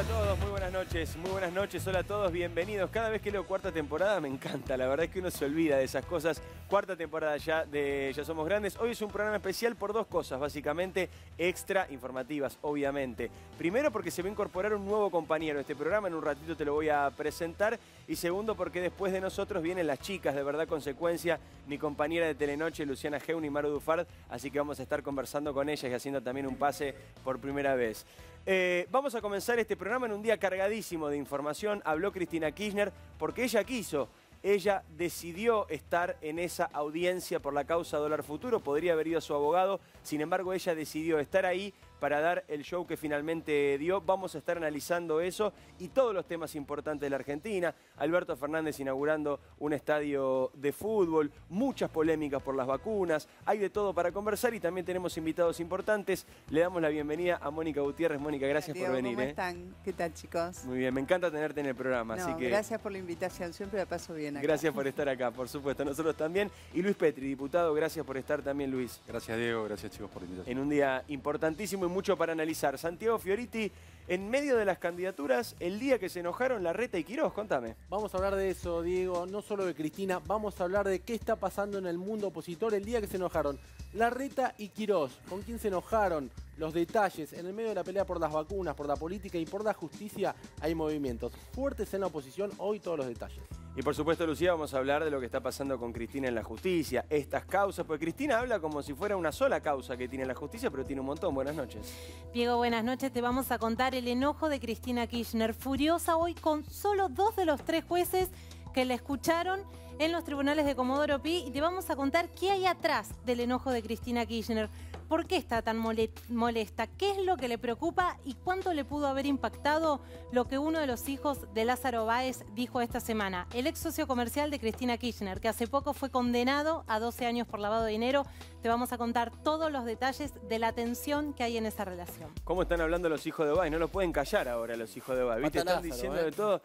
Hola a todos, muy buenas noches, muy buenas noches, hola a todos, bienvenidos. Cada vez que leo cuarta temporada me encanta, la verdad es que uno se olvida de esas cosas. Cuarta temporada ya de Ya Somos Grandes. Hoy es un programa especial por dos cosas, básicamente extra informativas, obviamente. Primero porque se va a incorporar un nuevo compañero a este programa, en un ratito te lo voy a presentar. Y segundo porque después de nosotros vienen las chicas, de verdad consecuencia, mi compañera de Telenoche, Luciana Geun y Maru Dufard, así que vamos a estar conversando con ellas y haciendo también un pase por primera vez. Eh, vamos a comenzar este programa en un día cargadísimo de información. Habló Cristina Kirchner porque ella quiso, ella decidió estar en esa audiencia por la causa dólar futuro. Podría haber ido a su abogado, sin embargo ella decidió estar ahí para dar el show que finalmente dio. Vamos a estar analizando eso y todos los temas importantes de la Argentina. Alberto Fernández inaugurando un estadio de fútbol, muchas polémicas por las vacunas, hay de todo para conversar y también tenemos invitados importantes. Le damos la bienvenida a Mónica Gutiérrez. Mónica, gracias por venir. ¿Cómo ¿eh? están? ¿Qué tal, chicos? Muy bien, me encanta tenerte en el programa. así que... Gracias por la invitación, siempre la paso bien acá. Gracias por estar acá, por supuesto, nosotros también. Y Luis Petri, diputado, gracias por estar también, Luis. Gracias, Diego, gracias, chicos, por la invitación. En un día importantísimo mucho para analizar. Santiago Fioriti, en medio de las candidaturas, el día que se enojaron la Reta y Quirós, contame. Vamos a hablar de eso, Diego, no solo de Cristina, vamos a hablar de qué está pasando en el mundo opositor el día que se enojaron la Reta y Quirós. ¿Con quién se enojaron? Los detalles. En el medio de la pelea por las vacunas, por la política y por la justicia hay movimientos fuertes en la oposición. Hoy todos los detalles. Y por supuesto, Lucía, vamos a hablar de lo que está pasando con Cristina en la justicia, estas causas, porque Cristina habla como si fuera una sola causa que tiene la justicia, pero tiene un montón. Buenas noches. Diego, buenas noches. Te vamos a contar el enojo de Cristina Kirchner, furiosa hoy con solo dos de los tres jueces que la escucharon en los tribunales de Comodoro Pi y te vamos a contar qué hay atrás del enojo de Cristina Kirchner. ¿Por qué está tan molesta? ¿Qué es lo que le preocupa y cuánto le pudo haber impactado lo que uno de los hijos de Lázaro Báez dijo esta semana? El ex socio comercial de Cristina Kirchner, que hace poco fue condenado a 12 años por lavado de dinero. Te vamos a contar todos los detalles de la tensión que hay en esa relación. ¿Cómo están hablando los hijos de Báez? No lo pueden callar ahora los hijos de Báez. ¿Viste? Están diciendo ¿eh? de todo.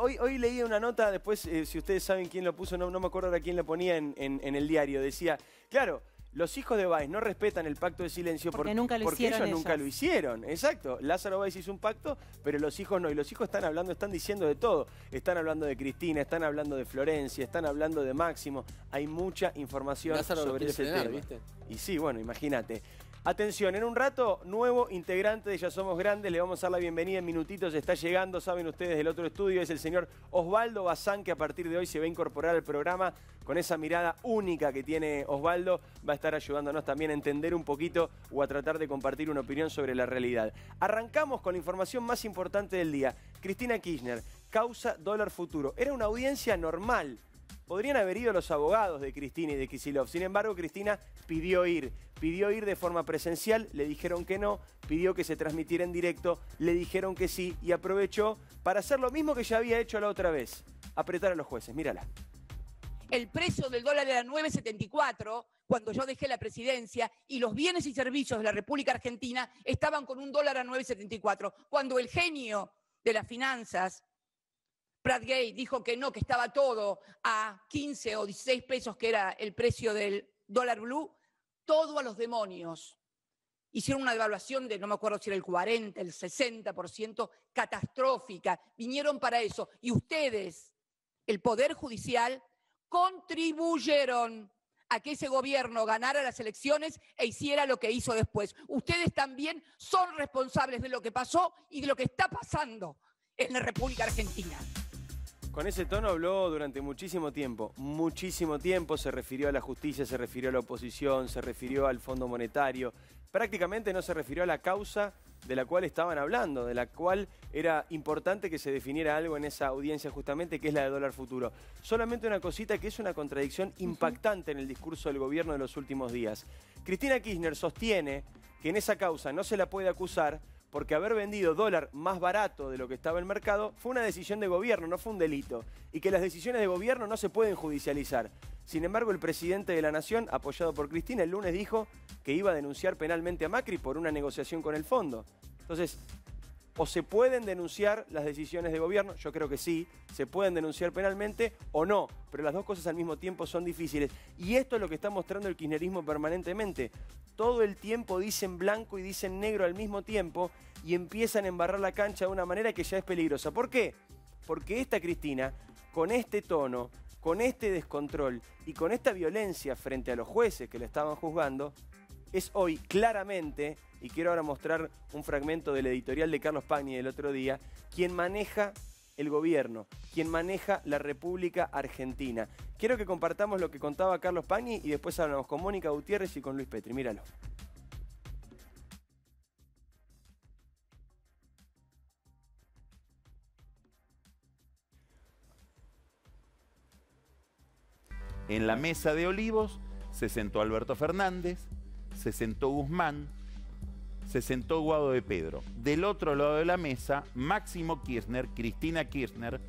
hoy, hoy leí una nota, después, eh, si ustedes saben quién lo puso, no, me acuerdo ahora quién lo ponía en el diario. Decía, claro los hijos de Báez no respetan el pacto de silencio porque, nunca ellos, nunca lo hicieron. Exacto. Lázaro Báez hizo un pacto, pero los hijos no. Y los hijos están hablando, están diciendo de todo. Están hablando de Cristina, están hablando de Florencia, están hablando de Máximo. Hay mucha información sobre ese tema. Y sí, bueno, imagínate. Atención, en un rato, nuevo integrante de Ya Somos Grandes, le vamos a dar la bienvenida en minutitos, está llegando, saben ustedes, del otro estudio, es el señor Osvaldo Bazán, que a partir de hoy se va a incorporar al programa con esa mirada única que tiene Osvaldo, va a estar ayudándonos también a entender un poquito o a tratar de compartir una opinión sobre la realidad. Arrancamos con la información más importante del día. Cristina Kirchner, causa dólar futuro. Era una audiencia normal Podrían haber ido los abogados de Cristina y de Kisilov. Sin embargo, Cristina pidió ir. Pidió ir de forma presencial, le dijeron que no, pidió que se transmitiera en directo, le dijeron que sí y aprovechó para hacer lo mismo que ya había hecho la otra vez, apretar a los jueces. Mírala. El precio del dólar era 974 cuando yo dejé la presidencia y los bienes y servicios de la República Argentina estaban con un dólar a 974. Cuando el genio de las finanzas Brad Gay dijo que no, que estaba todo a 15 o 16 pesos, que era el precio del dólar blue, todo a los demonios. Hicieron una devaluación de, no me acuerdo si era el 40, el 60%, catastrófica. Vinieron para eso. Y ustedes, el Poder Judicial, contribuyeron a que ese gobierno ganara las elecciones e hiciera lo que hizo después. Ustedes también son responsables de lo que pasó y de lo que está pasando en la República Argentina. Con ese tono habló durante muchísimo tiempo, muchísimo tiempo, se refirió a la justicia, se refirió a la oposición, se refirió al Fondo Monetario, prácticamente no se refirió a la causa de la cual estaban hablando, de la cual era importante que se definiera algo en esa audiencia justamente, que es la de dólar futuro. Solamente una cosita que es una contradicción impactante en el discurso del gobierno de los últimos días. Cristina Kirchner sostiene que en esa causa no se la puede acusar porque haber vendido dólar más barato de lo que estaba en el mercado fue una decisión de gobierno, no fue un delito, y que las decisiones de gobierno no se pueden judicializar. Sin embargo, el presidente de la Nación, apoyado por Cristina, el lunes dijo que iba a denunciar penalmente a Macri por una negociación con el fondo. Entonces, o se pueden denunciar las decisiones de gobierno, yo creo que sí, se pueden denunciar penalmente o no, pero las dos cosas al mismo tiempo son difíciles. Y esto es lo que está mostrando el kirchnerismo permanentemente. Todo el tiempo dicen blanco y dicen negro al mismo tiempo y empiezan a embarrar la cancha de una manera que ya es peligrosa. ¿Por qué? Porque esta Cristina, con este tono, con este descontrol y con esta violencia frente a los jueces que la estaban juzgando, es hoy claramente y quiero ahora mostrar un fragmento del editorial de Carlos Pagni del otro día, quien maneja el gobierno, quien maneja la República Argentina. Quiero que compartamos lo que contaba Carlos Pagni y después hablamos con Mónica Gutiérrez y con Luis Petri. Míralo. En la mesa de olivos se sentó Alberto Fernández, se sentó Guzmán, se sentó Guado de Pedro. Del otro lado de la mesa, Máximo Kirchner, Cristina Kirchner,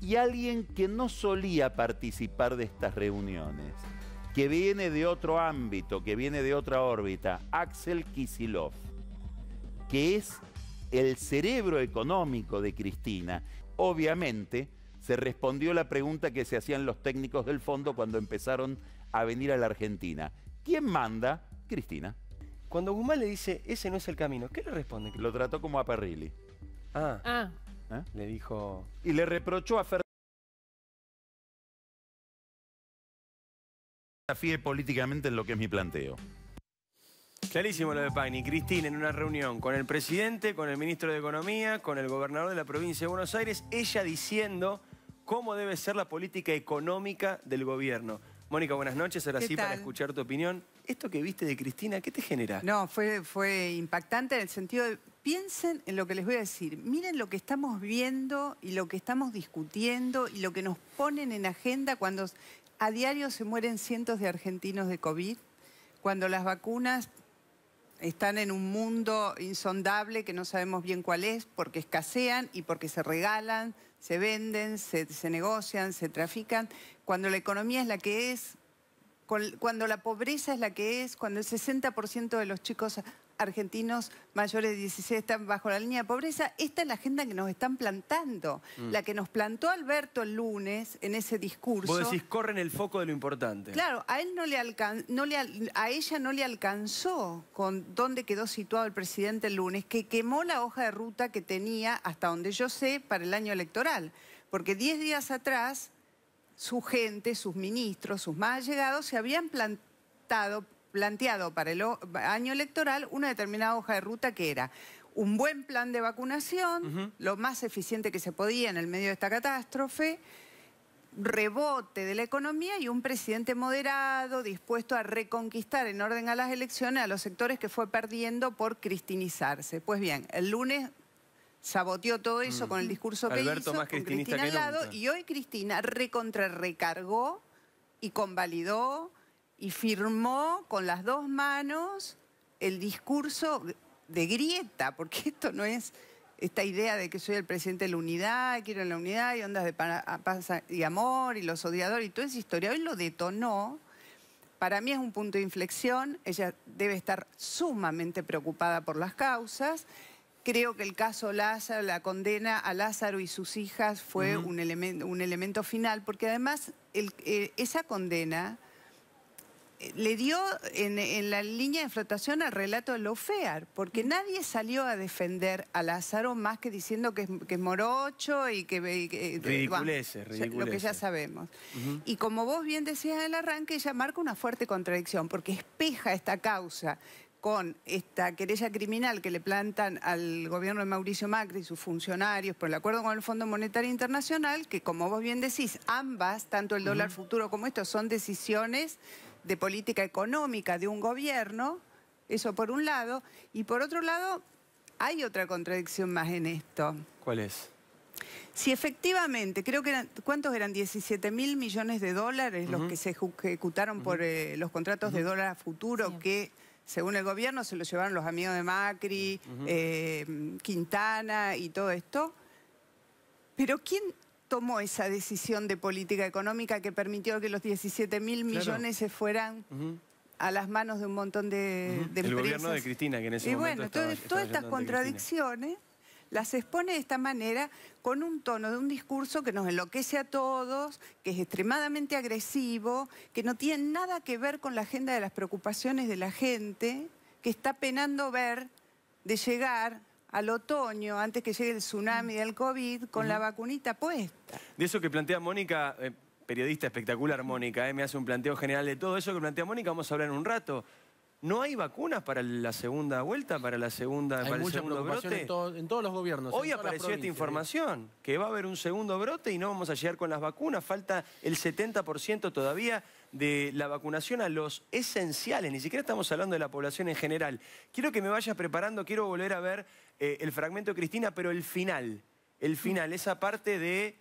y alguien que no solía participar de estas reuniones, que viene de otro ámbito, que viene de otra órbita, Axel Kisilov, que es el cerebro económico de Cristina. Obviamente, se respondió la pregunta que se hacían los técnicos del fondo cuando empezaron a venir a la Argentina. ¿Quién manda? Cristina. Cuando Guzmán le dice, ese no es el camino, ¿qué le responde? Lo trató como a Perrilli. Ah. ah. ¿Eh? Le dijo. Y le reprochó a Fer. Desafíe políticamente en lo que es mi planteo. Clarísimo lo de Pagni. Cristina en una reunión con el presidente, con el ministro de Economía, con el gobernador de la provincia de Buenos Aires, ella diciendo cómo debe ser la política económica del gobierno. Mónica, buenas noches. Ahora sí, para escuchar tu opinión. Esto que viste de Cristina, ¿qué te genera? No, fue, fue impactante en el sentido de, piensen en lo que les voy a decir. Miren lo que estamos viendo y lo que estamos discutiendo y lo que nos ponen en agenda cuando a diario se mueren cientos de argentinos de COVID, cuando las vacunas están en un mundo insondable que no sabemos bien cuál es, porque escasean y porque se regalan, se venden, se, se negocian, se trafican, cuando la economía es la que es, cuando la pobreza es la que es, cuando el 60% de los chicos argentinos mayores de 16 están bajo la línea de pobreza. Esta es la agenda que nos están plantando, mm. la que nos plantó Alberto el lunes en ese discurso. Vos decís, corren el foco de lo importante. Claro, a él no le, alcan no le a ella no le alcanzó con dónde quedó situado el presidente el lunes, que quemó la hoja de ruta que tenía, hasta donde yo sé, para el año electoral. Porque 10 días atrás, su gente, sus ministros, sus más allegados, se habían plantado planteado para el año electoral una determinada hoja de ruta que era un buen plan de vacunación, lo más eficiente que se podía en el medio de esta catástrofe, rebote de la economía y un presidente moderado dispuesto a reconquistar en orden a las elecciones a los sectores que fue perdiendo por cristinizarse. Pues bien, el lunes saboteó todo eso con el discurso que hizo, con Cristina al lado, y hoy Cristina recontrarrecargó y convalidó y firmó con las dos manos el discurso de grieta, porque esto no es esta idea de que soy el presidente de la unidad, quiero la unidad y ondas de paz y amor y los odiadores y toda esa historia. Hoy lo detonó. Para mí es un punto de inflexión. Ella debe estar sumamente preocupada por las causas. Creo que el caso Lázaro, la condena a Lázaro y sus hijas fue un, elemento, un, elemento, final, porque además eh, esa condena le dio en, la línea de flotación al relato de Lofear, porque nadie salió a defender a Lázaro más que diciendo que es, morocho y que... Y eh, Lo que ya sabemos. Y como vos bien decías en el arranque, ella marca una fuerte contradicción, porque espeja esta causa con esta querella criminal que le plantan al gobierno de Mauricio Macri y sus funcionarios por el acuerdo con el Fondo Monetario Internacional, que como vos bien decís, ambas, tanto el dólar futuro como esto, son decisiones de política económica de un gobierno, eso por un lado, y por otro lado hay otra contradicción más en esto. ¿Cuál es? Si efectivamente, creo que eran, ¿cuántos eran? 17 mil millones de dólares los que se ejecutaron por eh, los contratos de dólar a futuro que, según el gobierno, se los llevaron los amigos de Macri, eh, Quintana y todo esto. Pero ¿quién, tomó esa decisión de política económica que permitió que los 17 mil millones se fueran a las manos de un montón de, El gobierno de Cristina, que en ese y bueno, todas estas contradicciones las expone de esta manera con un tono de un discurso que nos enloquece a todos, que es extremadamente agresivo, que no tiene nada que ver con la agenda de las preocupaciones de la gente, que está penando ver de llegar al otoño, antes que llegue el tsunami mm. del COVID, con la vacunita puesta. De eso que plantea Mónica, eh, periodista espectacular Mónica, eh, me hace un planteo general de todo eso que plantea Mónica, vamos a hablar en un rato. ¿No hay vacunas para la segunda vuelta, para la segunda el segundo brote? En, en, todos los gobiernos. Hoy apareció esta ¿eh? información, que va a haber un segundo brote y no vamos a llegar con las vacunas. Falta el 70% todavía de la vacunación a los esenciales. Ni siquiera estamos hablando de la población en general. Quiero que me vayas preparando, quiero volver a ver eh, el fragmento de Cristina, pero el final, el final, esa parte de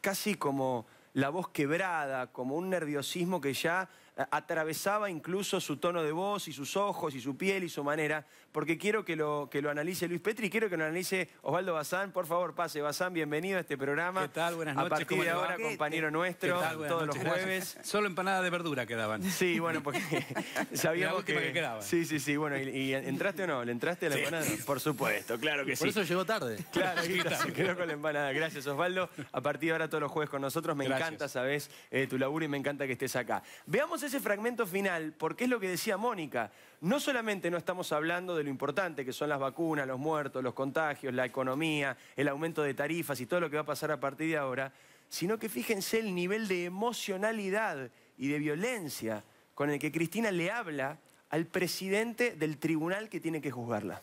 casi como la voz quebrada, como un nerviosismo que ya eh, atravesaba incluso su tono de voz y sus ojos y su piel y su manera, porque quiero que lo, que lo analice Luis Petri, y quiero que lo analice Osvaldo Bazán. Por favor, pase. Bazán, bienvenido a este programa. ¿Qué tal? Buenas noches. A partir de ahora, compañero nuestro, todos los jueves. Solo empanadas de verdura quedaban. Sí, bueno, porque sabíamos que... que quedaba. Sí, sí, sí. Bueno, ¿y, entraste o no? ¿Le entraste a la empanada? Por supuesto, claro que sí. Por eso llegó tarde. Claro, se quedó con la empanada. Gracias, Osvaldo. A partir de ahora, todos los jueves con nosotros. Me encanta, sabes, eh, tu laburo y me encanta que estés acá. Veamos ese fragmento final, porque es lo que decía Mónica no solamente no estamos hablando de lo importante que son las vacunas, los muertos, los contagios, la economía, el aumento de tarifas y todo lo que va a pasar a partir de ahora, sino que fíjense el nivel de emocionalidad y de violencia con el que Cristina le habla al presidente del tribunal que tiene que juzgarla.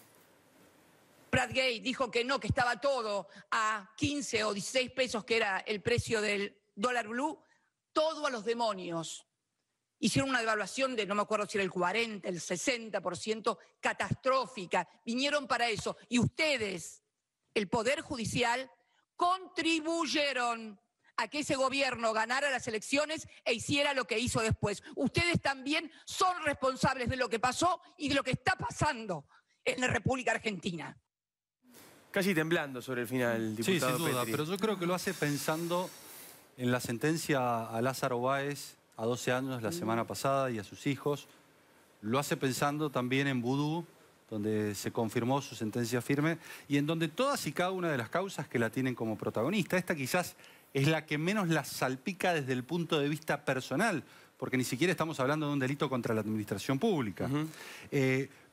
Brad Gay dijo que no, que estaba todo a 15 o 16 pesos, que era el precio del dólar blue, todo a los demonios hicieron una devaluación de, no me acuerdo si era el 40, el 60%, catastrófica. Vinieron para eso. Y ustedes, el Poder Judicial, contribuyeron a que ese gobierno ganara las elecciones e hiciera lo que hizo después. Ustedes también son responsables de lo que pasó y de lo que está pasando en la República Argentina. Casi temblando sobre el final, diputado Sí, sin duda, pero yo creo que lo hace pensando en la sentencia a Lázaro Báez a 12 años la mm. semana pasada y a sus hijos. Lo hace pensando también en vudú, donde se confirmó su sentencia firme y en donde todas y cada una de las causas que la tienen como protagonista, esta quizás es la que menos la salpica desde el punto de vista personal, porque ni siquiera estamos hablando de un delito contra la administración pública.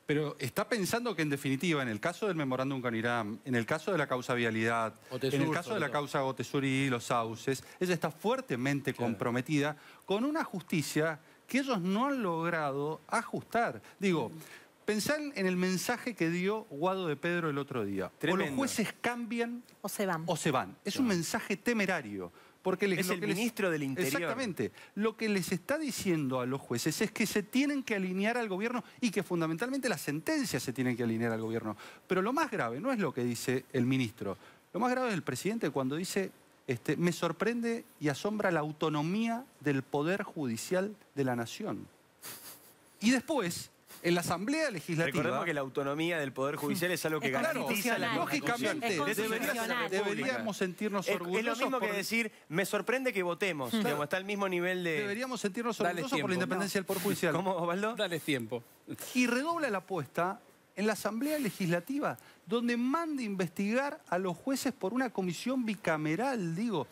Pero está pensando que en definitiva, en el caso del memorándum con Irán, en el caso de la causa vialidad, en el caso de la causa Gotesuri y los sauces, ella está fuertemente comprometida con una justicia que ellos no han logrado ajustar. Digo, pensar en el mensaje que dio Guado de Pedro el otro día. O los jueces cambian... O se van. O se van. Es un mensaje temerario. Porque es el ministro del Interior. Exactamente. Lo que les está diciendo a los jueces es que se tienen que alinear al gobierno y que fundamentalmente las sentencias se tienen que alinear al gobierno. Pero lo más grave no es lo que dice el ministro. Lo más grave es el presidente cuando dice, este, me sorprende y asombra la autonomía del Poder Judicial de la Nación. Y después en la Asamblea Legislativa... Recordemos que la autonomía del Poder Judicial es algo que garantiza la Lógicamente, deberíamos sentirnos orgullosos... Es lo mismo que decir, me sorprende que votemos. está al mismo nivel de... Deberíamos sentirnos orgullosos por la independencia del Poder Judicial. ¿Cómo, Osvaldo? Dale tiempo. Y redobla la apuesta en la Asamblea Legislativa, donde mande investigar a los jueces por una comisión bicameral, digo.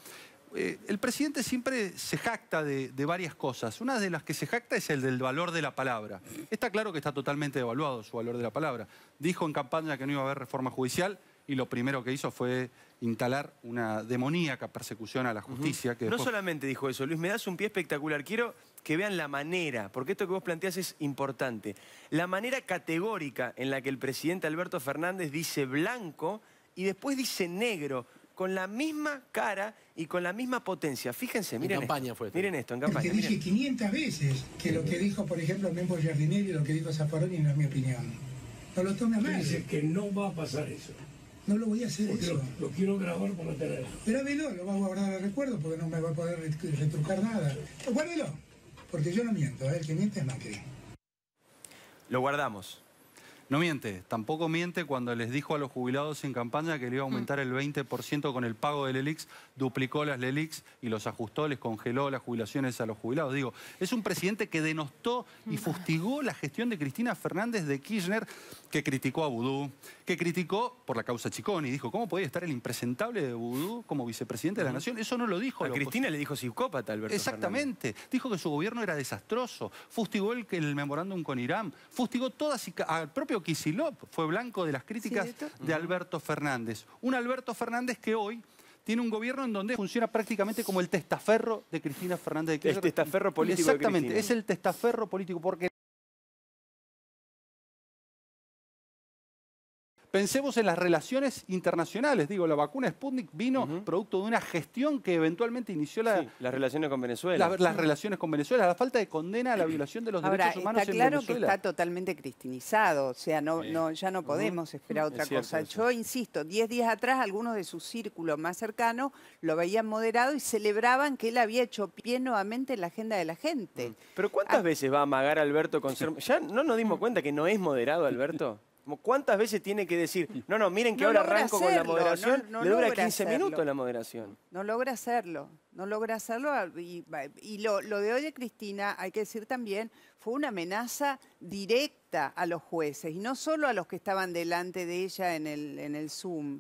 Eh, el presidente siempre se jacta de, varias cosas. Una de las que se jacta es el del valor de la palabra. Está claro que está totalmente devaluado su valor de la palabra. Dijo en campaña que no iba a haber reforma judicial y lo primero que hizo fue instalar una demoníaca persecución a la justicia. que No solamente dijo eso, Luis, me das un pie espectacular. Quiero que vean la manera, porque esto que vos planteás es importante. La manera categórica en la que el presidente Alberto Fernández dice blanco y después dice negro con la misma cara y con la misma potencia. Fíjense, miren. En campaña esto. fue. Miren esto, en campaña. Te dije 500 veces que lo que dijo, por ejemplo, Memo y lo que dijo Zaffaroni, no es mi opinión. No lo tomes mal Dice que no va a pasar eso. No lo voy a hacer eso. Lo, quiero grabar por para tenerlo. Grábelo, lo voy a guardar al recuerdo porque no me va a poder retrucar nada. Guárdelo, porque yo no miento, A el que miente es Macri. Lo guardamos. No miente, tampoco miente cuando les dijo a los jubilados en campaña que le iba a mm. aumentar el 20% con el pago del e Lelix, duplicó las e LELIX y los ajustó, les congeló las jubilaciones a los jubilados. Digo, es un presidente que denostó y fustigó la gestión de Cristina Fernández de Kirchner, que criticó a Vudú, que criticó por la causa Chicón y dijo, ¿cómo podía estar el impresentable de Vudú como vicepresidente de la Nación? Eso no lo dijo. A Cristina le dijo psicópata, Alberto Exactamente. Dijo que su gobierno era desastroso, fustigó el, memorándum con Irán, fustigó todas al propio propio fue blanco de las críticas de Alberto Fernández. Un Alberto Fernández que hoy tiene un gobierno en donde funciona prácticamente como el testaferro de Cristina Fernández de Kirchner. El testaferro político Exactamente, es el testaferro político porque Pensemos en las relaciones internacionales. Digo, la vacuna Sputnik vino producto de una gestión que eventualmente inició las relaciones con Venezuela. las relaciones con Venezuela, la falta de condena a la violación de los derechos humanos. Está claro que está totalmente cristinizado, o sea, no, ya no podemos esperar otra cosa. Yo insisto, 10 días atrás algunos de su círculo más cercano lo veían moderado y celebraban que él había hecho pie nuevamente en la agenda de la gente. Pero ¿cuántas ah. veces va a amagar Alberto con ser... ¿Ya no nos dimos cuenta que no es moderado Alberto? ¿Cuántas veces tiene que decir, mm. no, no, miren que ahora arranco con la moderación? No, le dura 15 minutos la moderación. No logra hacerlo, no logra hacerlo. Y, lo, lo, de hoy de Cristina, hay que decir también, fue una amenaza directa a los jueces, y no solo a los que estaban delante de ella en el, en el Zoom,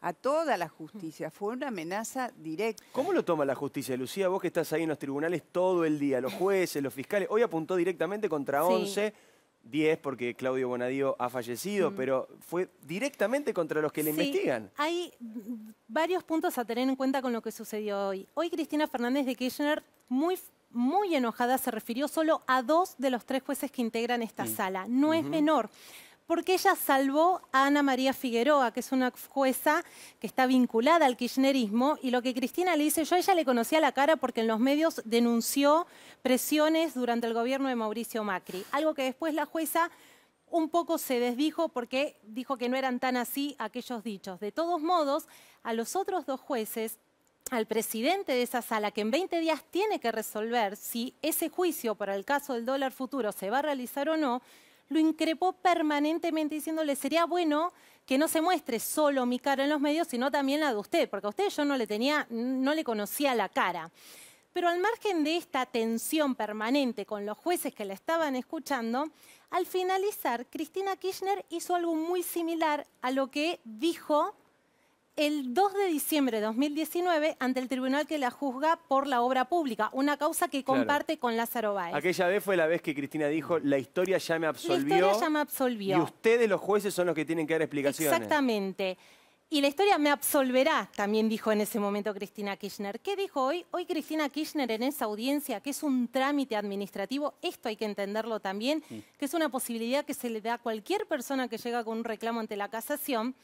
a toda la justicia, fue una amenaza directa. ¿Cómo lo toma la justicia, Lucía? Vos que estás ahí en los tribunales todo el día, los jueces, los fiscales, hoy apuntó directamente contra once 11 10 porque Claudio Bonadío ha fallecido, mm. pero fue directamente contra los que le investigan. Hay varios puntos a tener en cuenta con lo que sucedió hoy. Hoy Cristina Fernández de Kirchner, muy, muy enojada, se refirió solo a dos de los tres jueces que integran esta sala. No es menor porque ella salvó a Ana María Figueroa, que es una jueza que está vinculada al kirchnerismo, y lo que Cristina le dice, yo a ella le conocía la cara porque en los medios denunció presiones durante el gobierno de Mauricio Macri, algo que después la jueza un poco se desdijo porque dijo que no eran tan así aquellos dichos. De todos modos, a los otros dos jueces al presidente de esa sala que en 20 días tiene que resolver si ese juicio para el caso del dólar futuro se va a realizar o no, lo increpó permanentemente diciéndole, sería bueno que no se muestre solo mi cara en los medios, sino también la de usted, porque a usted yo no le tenía, no le conocía la cara. Pero al margen de esta tensión permanente con los jueces que la estaban escuchando, al finalizar, Cristina Kirchner hizo algo muy similar a lo que dijo el 2 de diciembre de 2019 ante el tribunal que la juzga por la obra pública, una causa que comparte con Lázaro Báez. Aquella vez fue la vez que Cristina dijo, la historia ya me absolvió. La historia ya me absolvió. Y ustedes los jueces son los que tienen que dar explicaciones. Exactamente. Y la historia me absolverá, también dijo en ese momento Cristina Kirchner. ¿Qué dijo hoy? Hoy Cristina Kirchner en esa audiencia, que es un trámite administrativo, esto hay que entenderlo también, mm. que es una posibilidad que se le da a cualquier persona que llega con un reclamo ante la casación,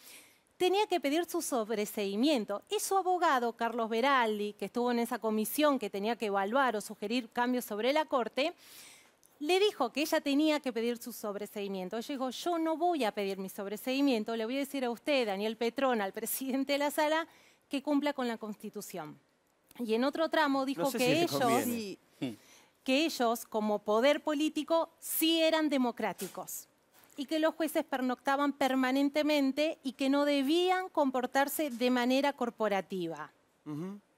tenía que pedir su sobreseimiento. Y su abogado, Carlos Beraldi, que estuvo en esa comisión que tenía que evaluar o sugerir cambios sobre la Corte, le dijo que ella tenía que pedir su sobreseimiento. Ella dijo, yo no voy a pedir mi sobreseimiento, le voy a decir a usted, Daniel Petrón, al presidente de la sala, que cumpla con la Constitución. Y en otro tramo dijo que ellos, que ellos, como poder político, sí eran democráticos y que los jueces pernoctaban permanentemente y que no debían comportarse de manera corporativa.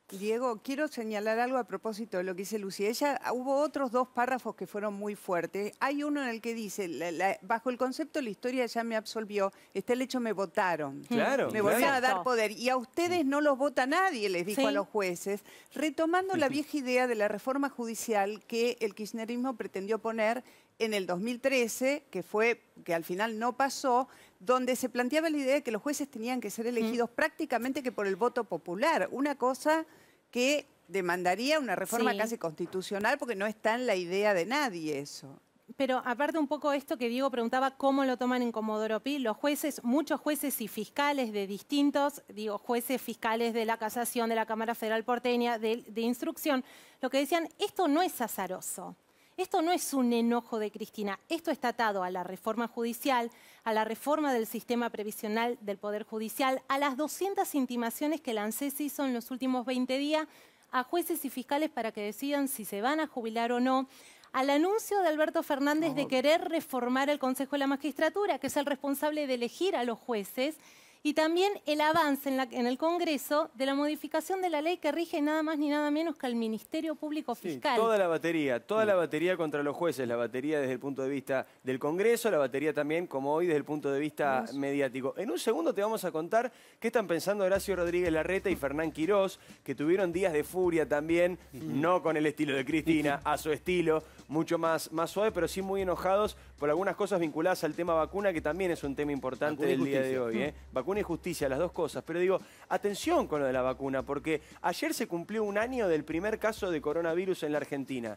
Diego, quiero señalar algo a propósito de lo que dice Lucía. Ella, hubo otros dos párrafos que fueron muy fuertes. Hay uno en el que dice, bajo el concepto la historia ya me absolvió, está el hecho me votaron. Claro. Me volvieron a dar poder. Y a ustedes no los vota nadie, les dijo a los jueces. Retomando la vieja idea de la reforma judicial que el kirchnerismo pretendió poner en el 2013, que fue que al final no pasó, donde se planteaba la idea de que los jueces tenían que ser elegidos prácticamente que por el voto popular, una cosa que demandaría una reforma casi constitucional porque no está en la idea de nadie eso. Pero aparte un poco esto que Diego preguntaba, ¿cómo lo toman en Comodoro Pi? Los jueces, muchos jueces y fiscales de distintos, digo, jueces fiscales de la Casación, de la Cámara Federal Porteña, de Instrucción, lo que decían, esto no es azaroso. Esto no es un enojo de Cristina, esto está atado a la reforma judicial, a la reforma del sistema previsional del Poder Judicial, a las 200 intimaciones que la hizo en los últimos 20 días a jueces y fiscales para que decidan si se van a jubilar o no, al anuncio de Alberto Fernández de querer reformar el Consejo de la Magistratura, que es el responsable de elegir a los jueces, y también el avance en, el Congreso de la modificación de la ley que rige nada más ni nada menos que al Ministerio Público Fiscal. Sí, toda la batería, toda la mm. batería contra los jueces, la batería desde el punto de vista del Congreso, la batería también, como hoy, desde el punto de vista mediático. En un segundo te vamos a contar qué están pensando Horacio Rodríguez Larreta y Fernán Quirós, que tuvieron días de furia también, no con el estilo de Cristina, a su estilo, mucho más, más suave, pero sí muy enojados por algunas cosas vinculadas al tema vacuna, que también es un tema importante del día de hoy. ¿eh? Mm. Vacuna y justicia, las dos cosas. Pero digo, atención con lo de la vacuna, porque ayer se cumplió un año del primer caso de coronavirus en la Argentina.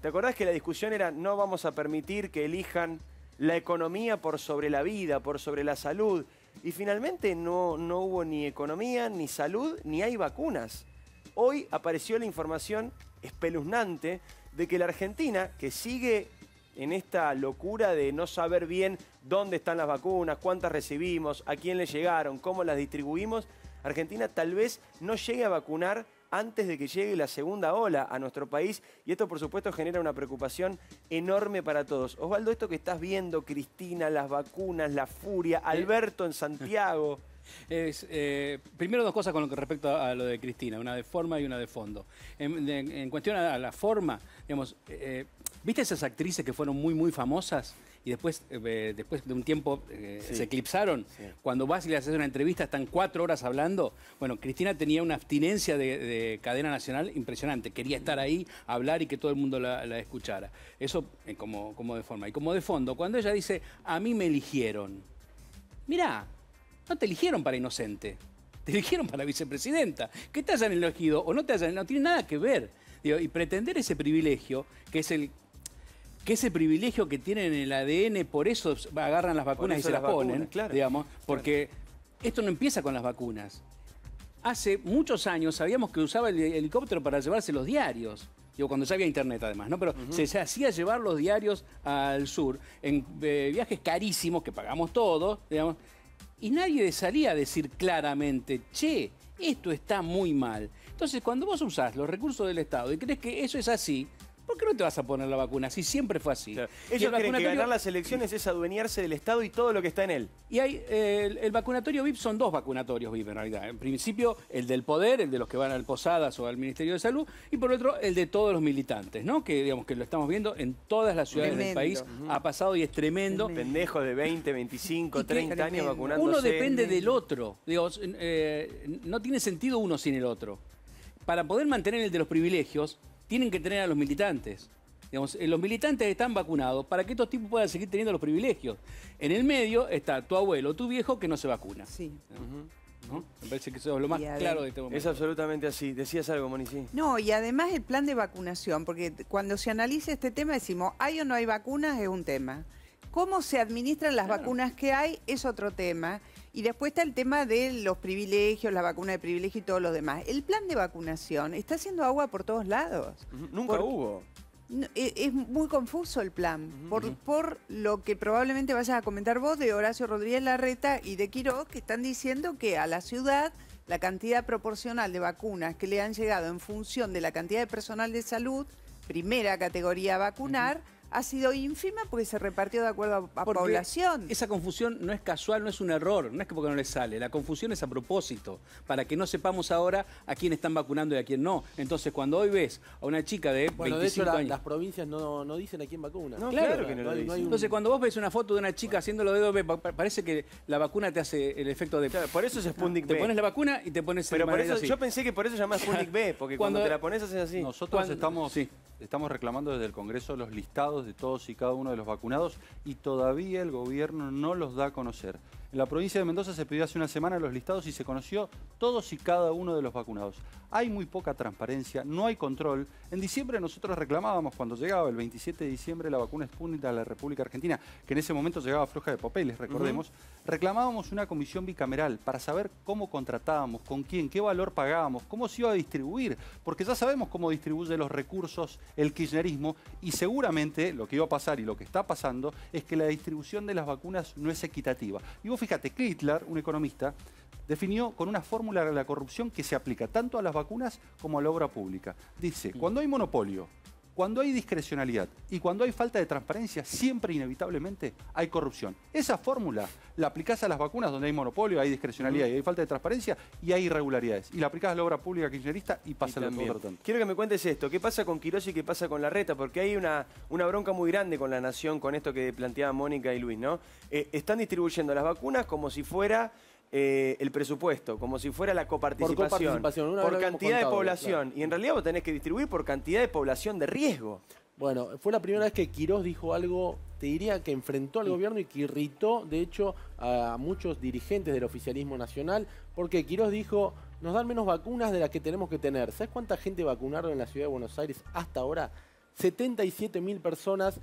¿Te acordás que la discusión era no vamos a permitir que elijan la economía por sobre la vida, por sobre la salud? Y finalmente no, no hubo ni economía, ni salud, ni hay vacunas. Hoy apareció la información espeluznante de que la Argentina, que sigue en esta locura de no saber bien dónde están las vacunas, cuántas recibimos, a quién le llegaron, cómo las distribuimos, Argentina tal vez no llegue a vacunar antes de que llegue la segunda ola a nuestro país y esto por supuesto genera una preocupación enorme para todos. Osvaldo, esto que estás viendo, Cristina, las vacunas, la furia, Alberto en Santiago. Eh, primero dos cosas con lo que respecto a lo de Cristina, una de forma y una de fondo. En, cuestión a la forma, eh, eh, ¿viste esas actrices que fueron muy, muy famosas? y después, después de un tiempo se eclipsaron. Cuando vas y le haces una entrevista, están cuatro horas hablando. Bueno, Cristina tenía una abstinencia de, cadena nacional impresionante. Quería mm. estar ahí, hablar y que todo el mundo la, escuchara. Eso como, como de forma. Y como de fondo, cuando ella dice, a mí me eligieron. Mirá, no te eligieron para inocente, te eligieron para vicepresidenta. Que te hayan elegido o no te hayan, no tiene nada que ver. y pretender ese privilegio, que es el ese privilegio que tienen en el ADN, por eso agarran las vacunas y se las, ponen, digamos, porque esto no empieza con las vacunas. Hace muchos años sabíamos que usaba el helicóptero para llevarse los diarios. Digo, cuando ya había internet además, ¿no? Pero se, hacía llevar los diarios al sur en eh, viajes carísimos que pagamos todos, digamos, y nadie salía a decir claramente, che, esto está muy mal. Entonces, cuando vos usás los recursos del Estado y crees que eso es así, ¿Por qué no te vas a poner la vacuna? Si siempre fue así. Ellos que ganar las elecciones es adueñarse del Estado y todo lo que está en él. Y hay el, vacunatorio VIP, son dos vacunatorios VIP en realidad. En principio, el del poder, el de los que van al Posadas o al Ministerio de Salud, y por otro, el de todos los militantes, ¿no? Que digamos que lo estamos viendo en todas las ciudades del país. Ha pasado y es tremendo. Pendejo de 20, 25, 30 años vacunándose. Uno depende del otro. Eh, no tiene sentido uno sin el otro. Para poder mantener el de los privilegios, tienen que tener a los militantes. Eh, los militantes están vacunados para que estos tipos puedan seguir teniendo los privilegios. En el medio está tu abuelo, tu viejo que no se vacuna. Sí. Me parece que eso es lo más claro de este momento. Es absolutamente así. Decías algo, Monici. No, y además el plan de vacunación, porque cuando se analiza este tema decimos, ¿hay o no hay vacunas? Es un tema. ¿Cómo se administran las vacunas que hay? Es otro tema. Y después está el tema de los privilegios, la vacuna de privilegio y todo lo demás. El plan de vacunación está haciendo agua por todos lados. Nunca hubo. E, es muy confuso el plan, por, lo que probablemente vayas a comentar vos de Horacio Rodríguez Larreta y de Quiroz, que están diciendo que a la ciudad la cantidad proporcional de vacunas que le han llegado en función de la cantidad de personal de salud, primera categoría a vacunar, ha sido ínfima porque se repartió de acuerdo a, población. Esa confusión no es casual, no es un error, no es que porque no le sale. La confusión es a propósito, para que no sepamos ahora a quién están vacunando y a quién no. Entonces, cuando hoy ves a una chica de 25 años... las provincias no, dicen a quién vacuna. claro, que no, lo dicen. Entonces, cuando vos ves una foto de una chica haciéndolo haciendo los dedos, parece que la vacuna te hace el efecto de... Claro, por eso es Sputnik B. Te pones la vacuna y te pones... Pero por eso, yo pensé que por eso llamás Sputnik B, porque cuando, te la pones haces así. Nosotros estamos, sí. estamos reclamando desde el Congreso los listados de todos y cada uno de los vacunados y todavía el gobierno no los da a conocer. En la provincia de Mendoza se pidió hace una semana los listados y se conoció todos y cada uno de los vacunados. Hay muy poca transparencia, no hay control. En diciembre nosotros reclamábamos cuando llegaba el 27 de diciembre la vacuna Sputnik a la República Argentina, que en ese momento llegaba floja de papeles, recordemos. Reclamábamos una comisión bicameral para saber cómo contratábamos, con quién, qué valor pagábamos, cómo se iba a distribuir, porque ya sabemos cómo distribuye los recursos el kirchnerismo y seguramente lo que iba a pasar y lo que está pasando es que la distribución de las vacunas no es equitativa. Y fíjate, Hitler, un economista, definió con una fórmula la corrupción que se aplica tanto a las vacunas como a la obra pública. Dice, mm. cuando hay monopolio, cuando hay discrecionalidad y cuando hay falta de transparencia, siempre inevitablemente hay corrupción. Esa fórmula la aplicás a las vacunas donde hay monopolio, hay discrecionalidad y hay falta de transparencia y hay irregularidades. Y la aplicás a la obra pública kirchnerista y pasa lo mismo. Quiero que me cuentes esto, ¿qué pasa con Quirós y qué pasa con la reta? Porque hay una, una bronca muy grande con la nación con esto que planteaban Mónica y Luis, ¿no? Eh, están distribuyendo las vacunas como si fuera eh, el presupuesto, como si fuera la coparticipación. Por, cantidad de población. Y en realidad vos tenés que distribuir por cantidad de población de riesgo. Bueno, fue la primera vez que Quirós dijo algo, te diría que enfrentó al gobierno y que irritó, de hecho, a muchos dirigentes del oficialismo nacional, porque Quirós dijo, nos dan menos vacunas de las que tenemos que tener. ¿Sabes cuánta gente vacunaron en la ciudad de Buenos Aires hasta ahora? 77.000 mil personas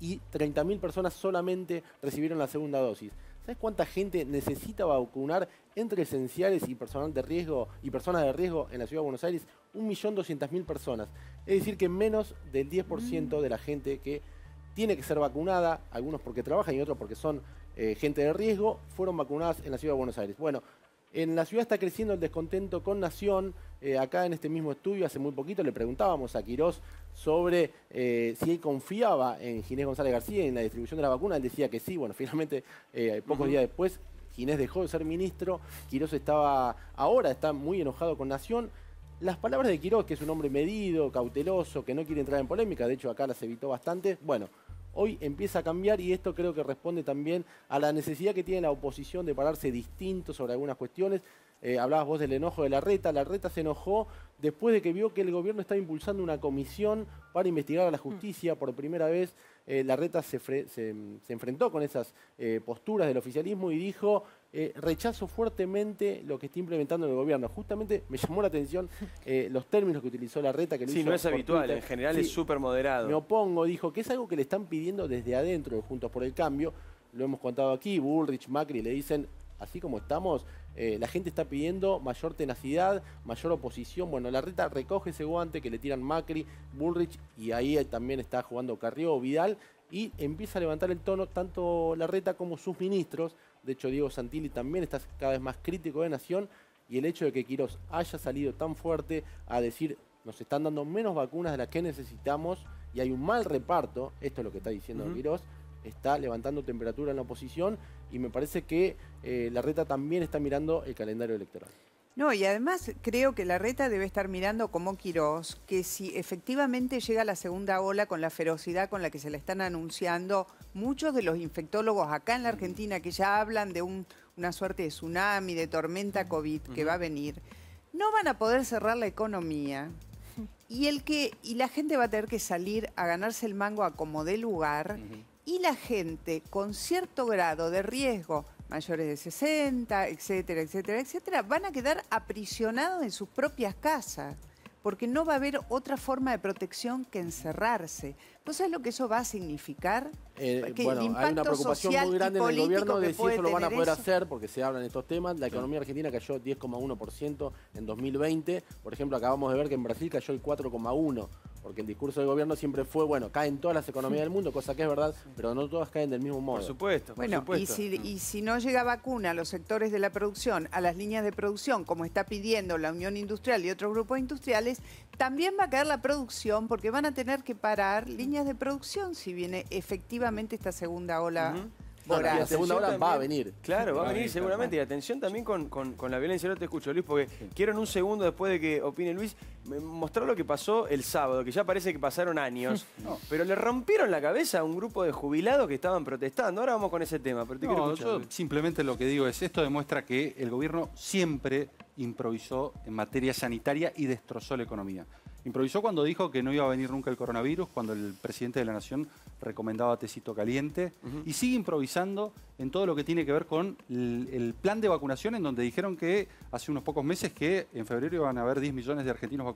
y 30.000 personas solamente recibieron la segunda dosis. ¿Sabes cuánta gente necesita vacunar entre esenciales y personal de riesgo y personas de riesgo en la ciudad de Buenos Aires? 1.200.000 personas. Es decir, que menos del 10% mm. de la gente que tiene que ser vacunada, algunos porque trabajan y otros porque son eh, gente de riesgo, fueron vacunadas en la ciudad de Buenos Aires. Bueno, en la ciudad está creciendo el descontento con Nación. Eh, acá en este mismo estudio, hace muy poquito, le preguntábamos a Quirós sobre eh, si él confiaba en Ginés González García en la distribución de la vacuna. Él decía que sí. Bueno, finalmente, eh, pocos días después, Ginés dejó de ser ministro. Quirós estaba, ahora está muy enojado con Nación. Las palabras de Quirós, que es un hombre medido, cauteloso, que no quiere entrar en polémica, de hecho acá las evitó bastante, bueno, hoy empieza a cambiar y esto creo que responde también a la necesidad que tiene la oposición de pararse distinto sobre algunas cuestiones. Eh, hablabas vos del enojo de la reta, la reta se enojó después de que vio que el gobierno estaba impulsando una comisión para investigar a la mm. justicia por primera vez eh, la reta se, enfrentó con esas eh, posturas del oficialismo y dijo, eh, rechazo fuertemente lo que está implementando el gobierno. Justamente me llamó la atención los términos que utilizó la reta. Que sí, no es habitual, en general es súper moderado. Me opongo, dijo, que es algo que le están pidiendo desde adentro, Juntos por el Cambio. Lo hemos contado aquí, Bullrich, Macri le dicen, así como estamos, eh, la gente está pidiendo mayor tenacidad, mayor oposición. Bueno, la reta recoge ese guante que le tiran Macri, Bullrich y ahí también está jugando Carrió, Vidal y empieza a levantar el tono tanto la reta como sus ministros. De hecho, Diego Santilli también está cada vez más crítico de Nación y el hecho de que Quirós haya salido tan fuerte a decir nos están dando menos vacunas de las que necesitamos y hay un mal reparto, esto es lo que está diciendo Quirós, está levantando temperatura en la oposición y me parece que eh, la reta también está mirando el calendario electoral. No, y además creo que la reta debe estar mirando como Quirós, que si efectivamente llega la segunda ola con la ferocidad con la que se la están anunciando muchos de los infectólogos acá en la Argentina que ya hablan de una suerte de tsunami, de tormenta COVID que va a venir, no van a poder cerrar la economía. Y el que y la gente va a tener que salir a ganarse el mango a como dé lugar y la gente con cierto grado de riesgo, mayores de 60, etcétera, etcétera, etcétera, van a quedar aprisionados en sus propias casas, porque no va a haber otra forma de protección que encerrarse. ¿Vos sabés lo que eso va a significar? Eh, bueno, hay una preocupación muy grande en el gobierno de si eso lo van a poder hacer, porque se hablan estos temas. La economía argentina cayó 10,1% en 2020. Por ejemplo, acabamos de ver que en Brasil cayó el 4,1% porque el discurso del gobierno siempre fue, bueno, caen todas las economías del mundo, cosa que es verdad, pero no todas caen del mismo modo. Por supuesto. Por bueno, supuesto. Y, mm. si, no llega vacuna a los sectores de la producción, a las líneas de producción, como está pidiendo la Unión Industrial y otros grupos industriales, también va a caer la producción porque van a tener que parar líneas de producción si viene efectivamente esta segunda ola. Uh la segunda ola va a venir. Claro, va, a venir seguramente. Y atención también con, con la violencia. No te escucho, Luis, porque quiero en un segundo, después de que opine Luis, mostrar lo que pasó el sábado, que ya parece que pasaron años, pero le rompieron la cabeza a un grupo de jubilados que estaban protestando. Ahora vamos con ese tema, pero simplemente lo que digo es, esto demuestra que el gobierno siempre improvisó en materia sanitaria y destrozó la economía. Improvisó cuando dijo que no iba a venir nunca el coronavirus, cuando el presidente de la Nación recomendaba tecito caliente, y sigue improvisando en todo lo que tiene que ver con el, el, plan de vacunación, en donde dijeron que hace unos pocos meses que en febrero iban a haber 10 millones de argentinos vacunados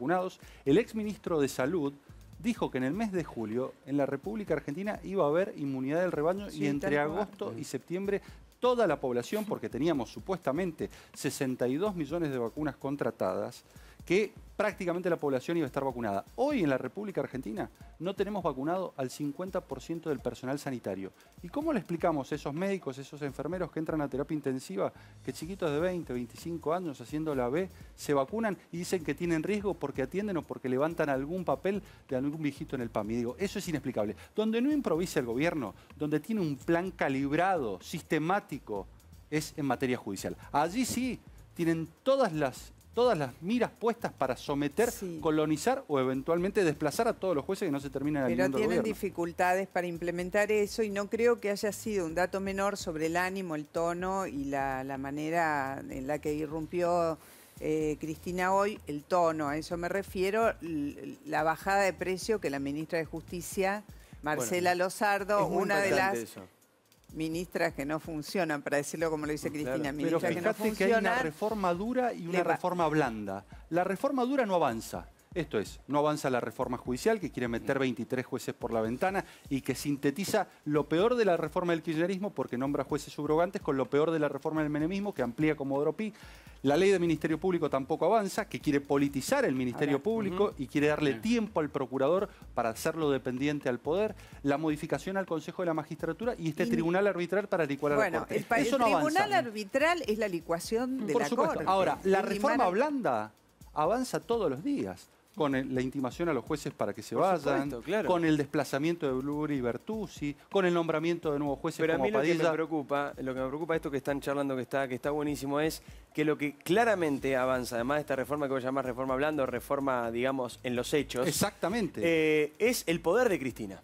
el exministro de Salud dijo que en el mes de julio en la República Argentina iba a haber inmunidad del rebaño y entre agosto y mm. septiembre toda la población, porque teníamos supuestamente 62 millones de vacunas contratadas, que prácticamente la población iba a estar vacunada. Hoy en la República Argentina no tenemos vacunado al 50% del personal sanitario. ¿Y cómo le explicamos a esos médicos, esos enfermeros que entran a terapia intensiva, que chiquitos de 20, 25 años haciendo la B, se vacunan y dicen que tienen riesgo porque atienden o porque levantan algún papel de algún viejito en el PAMI? Digo, eso es inexplicable. Donde no improvisa el gobierno, donde tiene un plan calibrado, sistemático, es en materia judicial. Allí sí tienen todas las todas las miras puestas para someter, colonizar o eventualmente desplazar a todos los jueces que no se terminan alineando Pero tienen dificultades para implementar eso y no creo que haya sido un dato menor sobre el ánimo, el tono y la, manera en la que irrumpió eh, Cristina hoy, el tono, a eso me refiero, la bajada de precio que la ministra de Justicia... Marcela Lozardo, una de las ministras que no funcionan, para decirlo como lo dice Cristina, Pero que no que hay una reforma dura y una reforma blanda. La reforma dura no avanza. Esto es, no avanza la reforma judicial, que quiere meter 23 jueces por la ventana y que sintetiza lo peor de la reforma del kirchnerismo porque nombra jueces subrogantes con lo peor de la reforma del menemismo que amplía como Dropí. La ley del Ministerio Público tampoco avanza, que quiere politizar el Ministerio Público y quiere darle tiempo al procurador para hacerlo dependiente al poder. La modificación al Consejo de la Magistratura y este tribunal arbitral para licuar a la Corte. El, el tribunal arbitral es la licuación mm, de la supuesto. Ahora, la reforma blanda avanza todos los días con la intimación a los jueces para que se vayan, con el desplazamiento de Bluri y Bertuzzi, con el nombramiento de nuevos jueces Pero a mí Lo que me preocupa, lo que me preocupa esto que están charlando que está que está buenísimo es que lo que claramente avanza, además de esta reforma que voy a llamar reforma Hablando, reforma, digamos, en los hechos. Exactamente. Eh, es el poder de Cristina.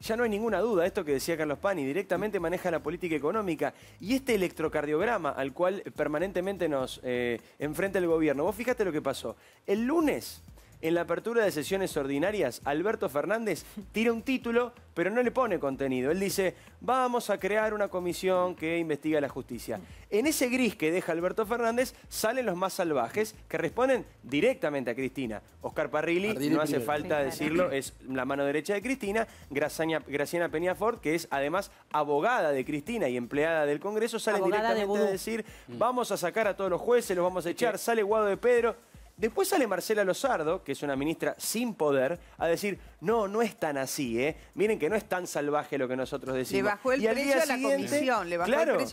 Ya no hay ninguna duda, esto que decía Carlos Pani, directamente maneja la política económica y este electrocardiograma al cual permanentemente nos eh, enfrenta el gobierno. Vos fíjate lo que pasó. El lunes en la apertura de sesiones ordinarias, Alberto Fernández tira un título, pero no le pone contenido. Él dice, vamos a crear una comisión que investiga la justicia. En ese gris que deja Alberto Fernández salen los más salvajes que responden directamente a Cristina. Oscar Parrilli, no hace falta decirlo, es la mano derecha de Cristina. Graciana Peñafort, que es además abogada de Cristina y empleada del Congreso, sale directamente a decir, mm. vamos a sacar a todos los jueces, los vamos a echar. Sale Guado de Pedro Después sale Marcela Lozardo, que es una ministra sin poder, a decir, no, no es tan así, ¿eh? Miren que no es tan salvaje lo que nosotros decimos. Le bajó el precio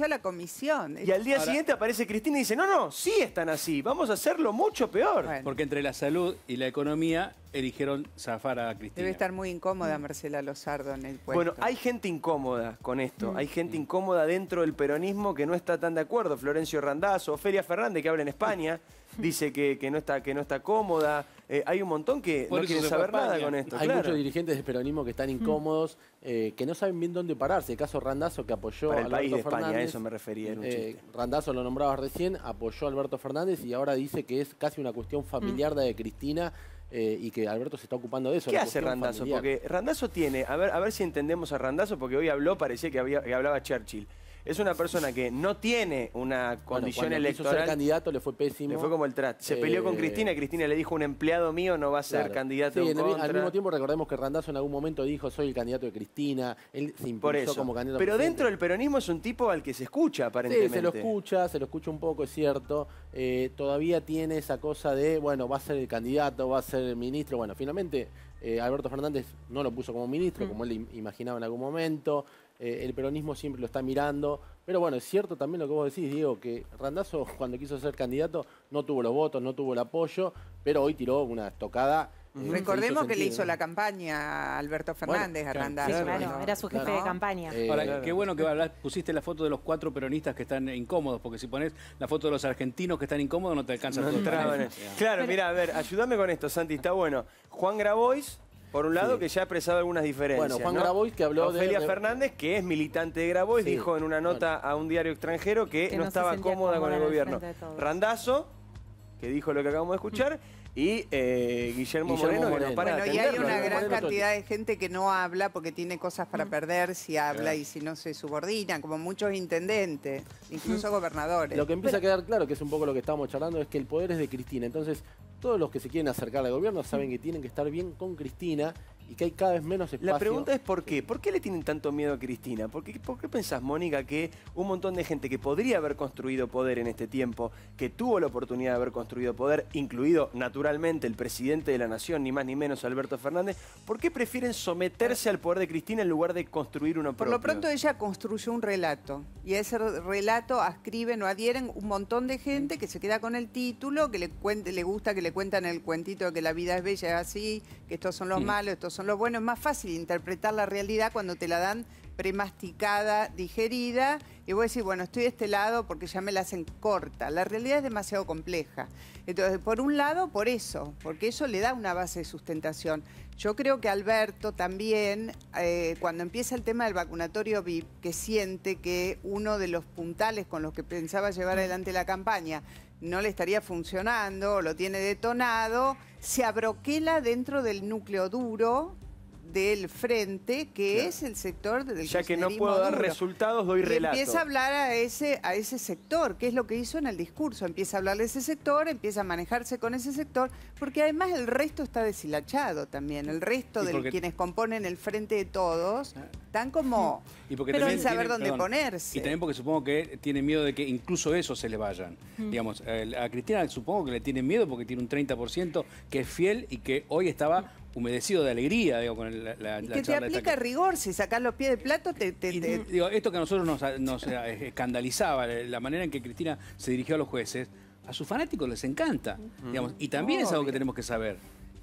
a la comisión, Y al día siguiente aparece Cristina y dice, no, no, sí es tan así, vamos a hacerlo mucho peor. Porque entre la salud y la economía eligieron zafar a Cristina. Debe estar muy incómoda mm. Marcela Lozardo en el puesto. Bueno, hay gente incómoda con esto, mm. hay gente incómoda dentro del peronismo que no está tan de acuerdo. Florencio Randazzo, Feria Fernández, que habla en España dice que, que, no, está, que no está cómoda. Eh, hay un montón que no quieren saber nada con esto. Hay muchos dirigentes de peronismo que están mm. incómodos, eh, que no saben bien dónde pararse. El caso Randazo que apoyó Para a Alberto país de España, Fernández, eso me refería. Eh, Randazo lo nombrabas recién, apoyó a Alberto Fernández y ahora dice que es casi una cuestión mm. familiar de Cristina. y que Alberto se está ocupando de eso. ¿Qué hace Randazo? Porque Randazo tiene, a ver, a ver si entendemos a Randazo, porque hoy habló, parecía que, había, que hablaba Churchill. Es una persona que no tiene una condición electoral. ser candidato le fue pésimo. Le fue como el trat. Se eh, peleó con Cristina y Cristina le dijo: un empleado mío no va a ser candidato. Sí, en Sí, al mismo tiempo recordemos que Randazo en algún momento dijo: soy el candidato de Cristina. Él se impuso Por eso. como candidato. Pero dentro del peronismo es un tipo al que se escucha, aparentemente. Sí, se lo escucha, se lo escucha un poco, es cierto. Eh, todavía tiene esa cosa de, bueno, va a ser el candidato, va a ser el ministro. Bueno, finalmente eh, Alberto Fernández no lo puso como ministro, mm. como él imaginaba en algún momento. Eh, el peronismo siempre lo está mirando. Pero bueno, es cierto también lo que vos decís, Diego, que Randazo cuando quiso ser candidato no tuvo los votos, no tuvo el apoyo, pero hoy tiró una tocada. Recordemos que le hizo la campaña a Alberto Fernández a Randazzo. era su jefe de campaña. Eh, Ahora, qué bueno que pusiste la foto de los cuatro peronistas que están incómodos, porque si pones la foto de los argentinos que están incómodos no te alcanza no, Claro, mira, a ver, ayúdame con esto, Santi, está bueno. Juan Grabois por un lado, que ya ha expresado algunas diferencias. Bueno, Juan Grabois, que habló de... Ofelia Fernández, que es militante de Grabois, dijo en una nota a un diario extranjero que, no, estaba cómoda con el gobierno. Randazo, que dijo lo que acabamos de escuchar, mm. y eh, Guillermo, Moreno, que para bueno, y hay una gran cantidad de gente que no habla porque tiene cosas para mm. perder si habla y si no se subordina, como muchos intendentes, incluso mm. gobernadores. Lo que empieza a quedar claro, que es un poco lo que estábamos charlando, es que el poder es de Cristina. Entonces, todos los que se quieren acercar al gobierno saben que tienen que estar bien con Cristina y que hay cada vez menos espacio. La pregunta es por qué. ¿Por qué le tienen tanto miedo a Cristina? ¿Por qué, por qué pensás, Mónica, que un montón de gente que podría haber construido poder en este tiempo, que tuvo la oportunidad de haber construido poder, incluido naturalmente el presidente de la Nación, ni más ni menos Alberto Fernández, ¿por qué prefieren someterse al poder de Cristina en lugar de construir uno propio? Por lo pronto ella construyó un relato y a ese relato ascriben o adhieren un montón de gente mm. que se queda con el título, que le, cuente, le gusta que le cuentan el cuentito de que la vida es bella, es así, que estos son los mm. malos, estos son los buenos, es más fácil interpretar la realidad cuando te la dan premasticada, digerida, y vos decís, bueno, estoy de este lado porque ya me la hacen corta. La realidad es demasiado compleja. Entonces, por un lado, por eso, porque eso le da una base de sustentación. Yo creo que Alberto también, eh, cuando empieza el tema del vacunatorio VIP, que siente que uno de los puntales con los que pensaba llevar adelante la campaña no le estaría funcionando, lo tiene detonado, se abroquela dentro del núcleo duro del frente, que es el sector del Ya que no puedo dar resultados, doy relatos Empieza a hablar a ese, a ese sector, que es lo que hizo en el discurso. Empieza a hablar de ese sector, empieza a manejarse con ese sector, porque además el resto está deshilachado también. El resto de quienes componen el frente de todos ah. están como y porque sin saber dónde ponerse. Y también porque supongo que tiene miedo de que incluso eso se le vayan. Mm. Digamos, a Cristina supongo que le tiene miedo porque tiene un 30% que es fiel y que hoy estaba humedecido de alegría, digo, con la, la que te aplica rigor, si sacás los pies de plato, te... esto que a nosotros nos, eh, escandalizaba, la manera en que Cristina se dirigió a los jueces, a sus fanáticos les encanta, digamos, y también es algo que tenemos que saber.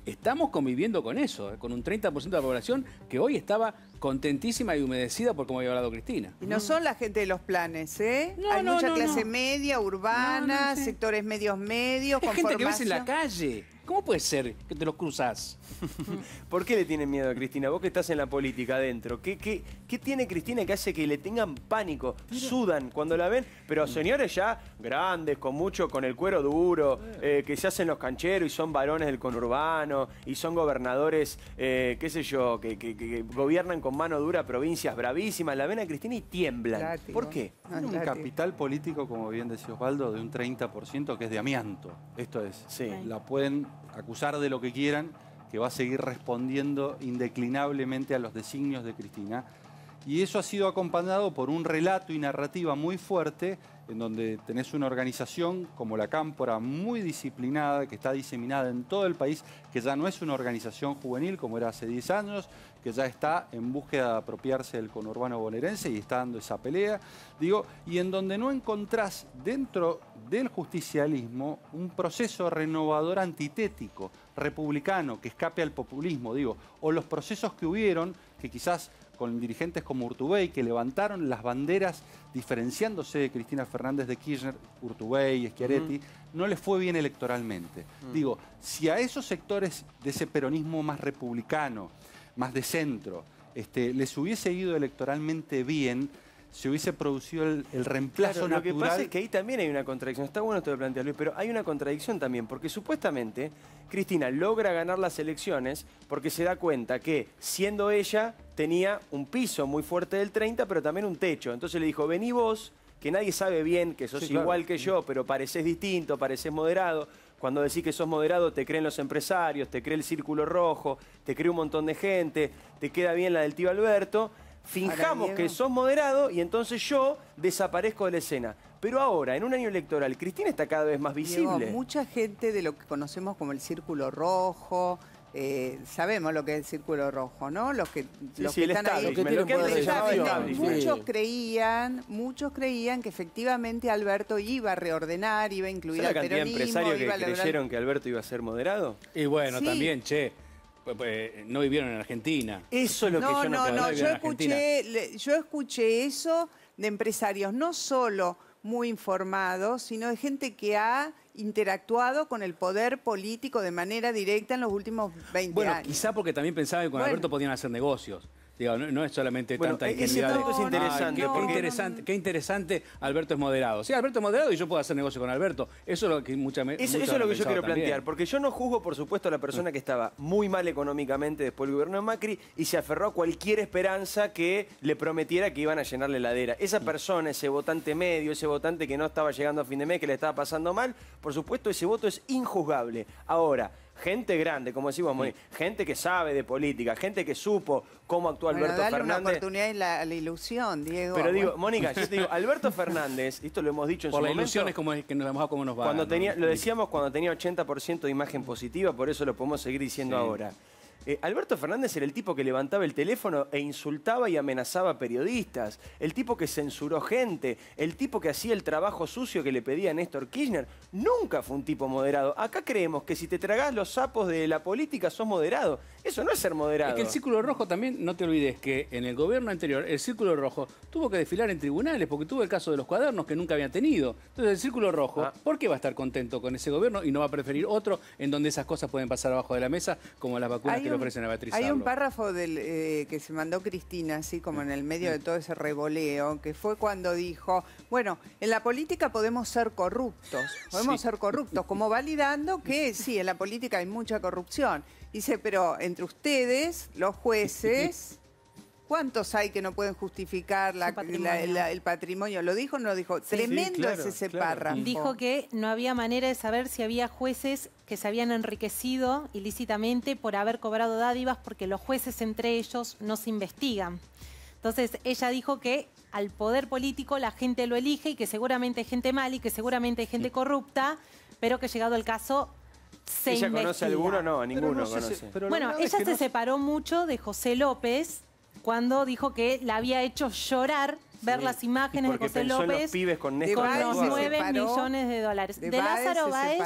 Estamos conviviendo con eso, eh, con un 30% de la población que hoy estaba contentísima y humedecida por cómo había hablado Cristina. Y no son la gente de los planes, ¿eh? Hay mucha clase media, urbana, sectores medios medios, Hay gente que en la calle. ¿Cómo puede ser que te los cruzas? ¿Por qué le tienen miedo a Cristina? Vos que estás en la política adentro. ¿Qué, qué, tiene Cristina que hace que le tengan pánico? Sudan cuando la ven, pero mm. señores ya grandes, con mucho, con el cuero duro, eh, que se hacen los cancheros y son varones del conurbano y son gobernadores, eh, qué sé yo, que, gobiernan con mano dura provincias bravísimas. La ven a Cristina y tiemblan. ¿Por qué? Ah, un capital político, como bien decía Osvaldo, de un 30% que es de amianto. Esto es, sí. la pueden acusar de lo que quieran, que va a seguir respondiendo indeclinablemente a los designios de Cristina. Y eso ha sido acompañado por un relato y narrativa muy fuerte, en donde tenés una organización como la Cámpora muy disciplinada, que está diseminada en todo el país, que ya no es una organización juvenil como era hace 10 años, que ya está en búsqueda de apropiarse del conurbano bonaerense y está dando esa pelea, digo, y en donde no encontrás dentro del justicialismo un proceso renovador antitético, republicano, que escape al populismo, digo, o los procesos que hubieron, que quizás con dirigentes como Urtubey, que levantaron las banderas diferenciándose de Cristina Fernández de Kirchner, Urtubey, Schiaretti, no les fue bien electoralmente. Digo, si a esos sectores de ese peronismo más republicano, más de centro. Este, les hubiese ido electoralmente bien se hubiese producido el, reemplazo natural. Lo que pasa es que ahí también hay una contradicción. Está bueno esto de plantear, Luis, pero hay una contradicción también, porque supuestamente Cristina logra ganar las elecciones porque se da cuenta que siendo ella tenía un piso muy fuerte del 30, pero también un techo. Entonces le dijo, vení vos, que nadie sabe bien, que sos igual que yo, pero pareces distinto, pareces moderado. Cuando decís que sos moderado, te creen los empresarios, te cree el Círculo Rojo, te cree un montón de gente, te queda bien la del tío Alberto. Finjamos que sos moderado y entonces yo desaparezco de la escena. Pero ahora, en un año electoral, Cristina está cada vez más visible. mucha gente de lo que conocemos como el Círculo Rojo, eh, sabemos lo que es el círculo rojo, ¿no? Los que, que están ahí. Muchos creían, muchos creían que efectivamente Alberto iba a reordenar, iba a incluir al peronismo. ¿La empresarios que creyeron que Alberto iba a ser moderado? Y bueno, también, che. Pues, pues, no vivieron en Argentina. Eso es lo que yo no No, no, no yo yo escuché eso de empresarios no solo muy informados, sino de gente que ha interactuado con el poder político de manera directa en los últimos 20 años. Bueno, quizá porque también pensaba que con Alberto podían hacer negocios no, es solamente tanta e- ingenuidad. Ese es ah, interesante. qué, interesante qué interesante, Alberto es moderado. Sí, Alberto es moderado y yo puedo hacer negocio con Alberto. Eso es lo que mucha, veces. eso, es lo que yo quiero plantear, porque yo no juzgo, por supuesto, a la persona que estaba muy mal económicamente después del gobierno de Macri y se aferró a cualquier esperanza que le prometiera que iban a llenarle la heladera. Esa mm. persona, ese votante medio, ese votante que no estaba llegando a fin de mes, que le estaba pasando mal, por supuesto, ese voto es injuzgable. Ahora, gente grande, como decimos, gente que sabe de política, gente que supo cómo actuó Alberto Fernández. Una oportunidad y la, ilusión, Diego. Pero digo, Mónica, yo te digo, Alberto Fernández, esto lo hemos dicho en su momento. la ilusión como nos vamos a cómo va. Cuando tenía, lo decíamos cuando tenía 80% de imagen positiva, por eso lo podemos seguir diciendo ahora. Eh, Alberto Fernández era el tipo que levantaba el teléfono e insultaba y amenazaba a periodistas, el tipo que censuró gente, el tipo que hacía el trabajo sucio que le pedía Néstor Kirchner. Nunca fue un tipo moderado. Acá creemos que si te tragás los sapos de la política sos moderado. Eso no es ser moderado. Es que el Círculo Rojo también, no te olvides que en el gobierno anterior, el Círculo Rojo tuvo que desfilar en tribunales porque tuvo el caso de los cuadernos que nunca había tenido. Entonces el Círculo Rojo, ah. ¿por qué va a estar contento con ese gobierno y no va a preferir otro en donde esas cosas pueden pasar abajo de la mesa como las vacunas? Hay un párrafo eh, que se mandó Cristina, así como en el medio de mm. todo ese revoleo, que fue cuando dijo, bueno, en la política podemos ser corruptos, podemos ser corruptos, como validando que sí, en la política hay mucha corrupción. Dice, pero entre ustedes, los jueces... ¿Cuántos hay que no pueden justificar el patrimonio? ¿Lo dijo o no lo dijo? Tremendo ese párrafo. Dijo que no había manera de saber si había jueces que se habían enriquecido ilícitamente por haber cobrado dádivas porque los jueces entre ellos no se investigan. Entonces ella dijo que al poder político la gente lo elige y que seguramente hay gente mal y que seguramente hay gente corrupta, pero que llegado el caso se conoce alguno? No, ninguno conoce. bueno, ella se separó mucho de José López, cuando dijo que la había hecho llorar ver las imágenes de José López con, 9 millones de dólares. De, Lázaro Báez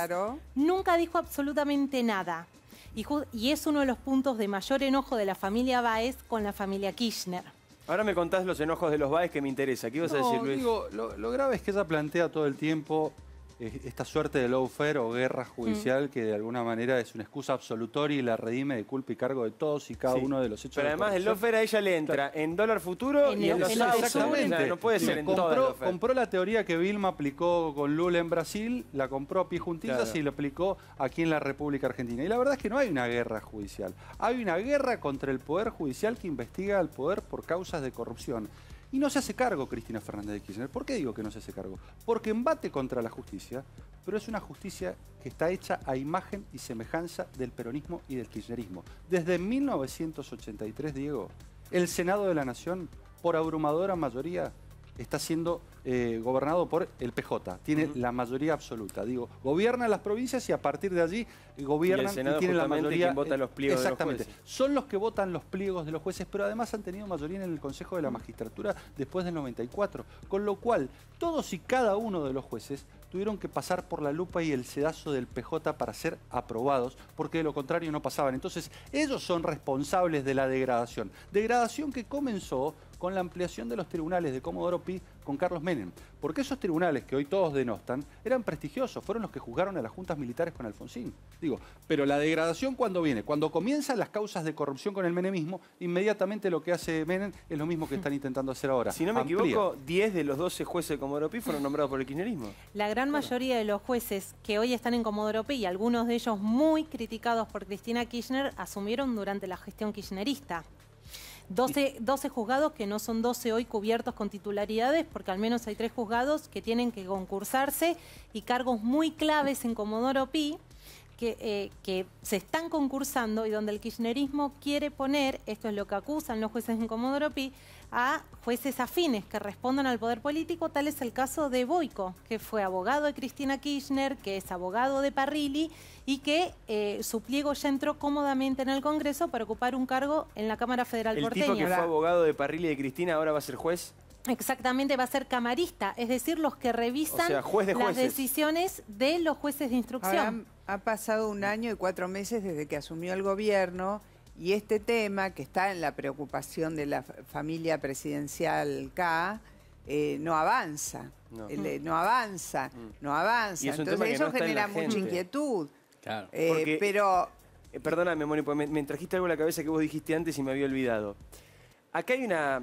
nunca dijo absolutamente nada. Y, es uno de los puntos de mayor enojo de la familia Báez con la familia Kirchner. Ahora me contás los enojos de los Báez que me interesa. ¿Qué ibas a decir, Luis? lo, lo grave es que ella plantea todo el tiempo esta suerte de lawfare o guerra mm. judicial que de alguna manera es una excusa absolutoria y la redime de culpa y cargo de todos y cada uno de los hechos. Pero además el lawfare a ella le entra en dólar futuro en, los Exactamente. no puede ser compró, la teoría que Vilma aplicó con Lula en Brasil, la compró a pie juntitas y la aplicó aquí en la República Argentina. Y la verdad es que no hay una guerra judicial. Hay una guerra contra el Poder Judicial que investiga al Poder por causas de corrupción. Y no se hace cargo Cristina Fernández de Kirchner. ¿Por qué digo que no se hace cargo? Porque embate contra la justicia, pero es una justicia que está hecha a imagen y semejanza del peronismo y del kirchnerismo. Desde 1983, Diego, el Senado de la Nación, por abrumadora mayoría, está siendo eh, gobernado por el PJ, tiene la mayoría absoluta. Digo, gobierna las provincias y a partir de allí gobiernan y, tienen la mayoría. vota los pliegos exactamente. Son los que votan los pliegos de los jueces, pero además han tenido mayoría en el Consejo de la Magistratura después del 94, con lo cual todos y cada uno de los jueces tuvieron que pasar por la lupa y el sedazo del PJ para ser aprobados, porque de lo contrario no pasaban. Entonces, ellos son responsables de la degradación. Degradación que comenzó con la ampliación de los tribunales de Comodoro Pi con Carlos Menem, porque esos tribunales que hoy todos denostan eran prestigiosos, fueron los que juzgaron a las juntas militares con Alfonsín. Digo, pero la degradación cuando viene, cuando comienzan las causas de corrupción con el menemismo, inmediatamente lo que hace Menem es lo mismo que están intentando hacer ahora. Si no me equivoco, 10 de los 12 jueces de Comodoro Pi fueron nombrados por el kirchnerismo. La gran mayoría de los jueces que hoy están en Comodoro Pi, y algunos de ellos muy criticados por Cristina Kirchner, asumieron durante la gestión kirchnerista. 12, juzgados que no son 12 hoy cubiertos con titularidades, porque al menos hay tres juzgados que tienen que concursarse y cargos muy claves en Comodoro Pi. Que, eh, que, se están concursando y donde el kirchnerismo quiere poner, esto es lo que acusan los jueces en Comodoro Pi, a jueces afines que respondan al poder político, tal es el caso de Boico, que fue abogado de Cristina Kirchner, que es abogado de Parrilli y que eh, su pliego ya entró cómodamente en el Congreso para ocupar un cargo en la Cámara Federal Porteña. El tipo que fue abogado de Parrilli y de Cristina ahora va a ser juez. Exactamente, va a ser camarista, es decir, los que revisan las decisiones de los jueces de instrucción. ha pasado un año y cuatro meses desde que asumió el gobierno y este tema, que está en la preocupación de la familia presidencial K, eh, no avanza. No. avanza, eh, mm. no avanza. Entonces eso genera mucha inquietud. Claro. Eh, pero... perdóname, Moni, me, me, trajiste algo en la cabeza que vos dijiste antes y me había olvidado. Acá hay una,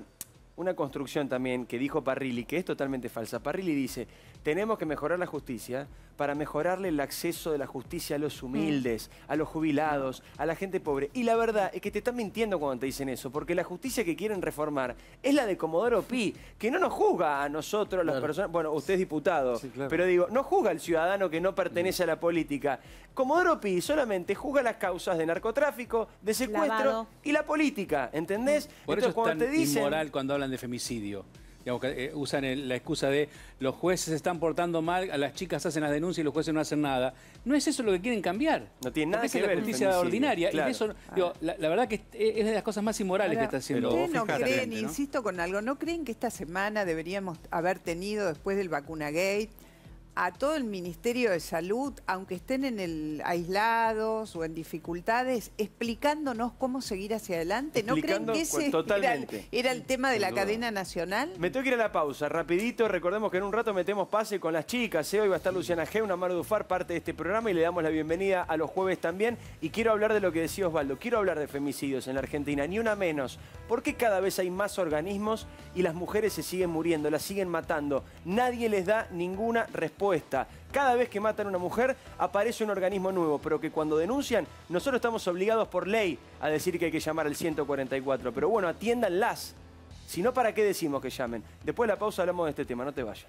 una construcción también que dijo Parrilli, que es totalmente falsa. Parrilli dice, tenemos que mejorar la justicia para mejorarle el acceso de la justicia a los mm. humildes, a los jubilados, a la gente pobre. Y la verdad es que te están mintiendo cuando te dicen eso, porque la justicia que quieren reformar es la de Comodoro Pi, que no nos juzga a nosotros, las personas. Bueno, usted es diputado, pero digo, no juzga al ciudadano que no mm. pertenece a la política. Comodoro Pi solamente juzga las causas de narcotráfico, de secuestro y la política, ¿entendés? Por eso es cuando tan te dicen, inmoral cuando hablan de femicidio. Eh, usan la excusa de los jueces se están portando mal, las chicas hacen las denuncias y los jueces no hacen nada. No es eso lo que quieren cambiar. No tiene nada que es ver. la justicia ordinaria. la, verdad que es, de las cosas más inmorales que está haciendo. Ustedes no creen, insisto con algo, ¿no creen que esta semana deberíamos haber tenido, después del vacuna gate, a todo el Ministerio de Salud, aunque estén en el aislados o en dificultades, explicándonos cómo seguir hacia adelante? ¿No creen que ese Era, el tema de la cadena nacional? Me tengo que ir a la pausa, rapidito. Recordemos que en un rato metemos pase con las chicas. ¿eh? Hoy va a estar Luciana G, una de UFAR, parte de este programa y le damos la bienvenida a los jueves también. Y quiero hablar de lo que decía Osvaldo, quiero hablar de femicidios en la Argentina, ni una menos. ¿Por qué cada vez hay más organismos y las mujeres se siguen muriendo, las siguen matando? Nadie les da ninguna respuesta cada vez que matan a una mujer aparece un organismo nuevo, pero que cuando denuncian, nosotros estamos obligados por ley a decir que hay que llamar al 144. Pero bueno, atiéndanlas. Si no, ¿para qué decimos que llamen? Después de la pausa hablamos de este tema, no te vayas.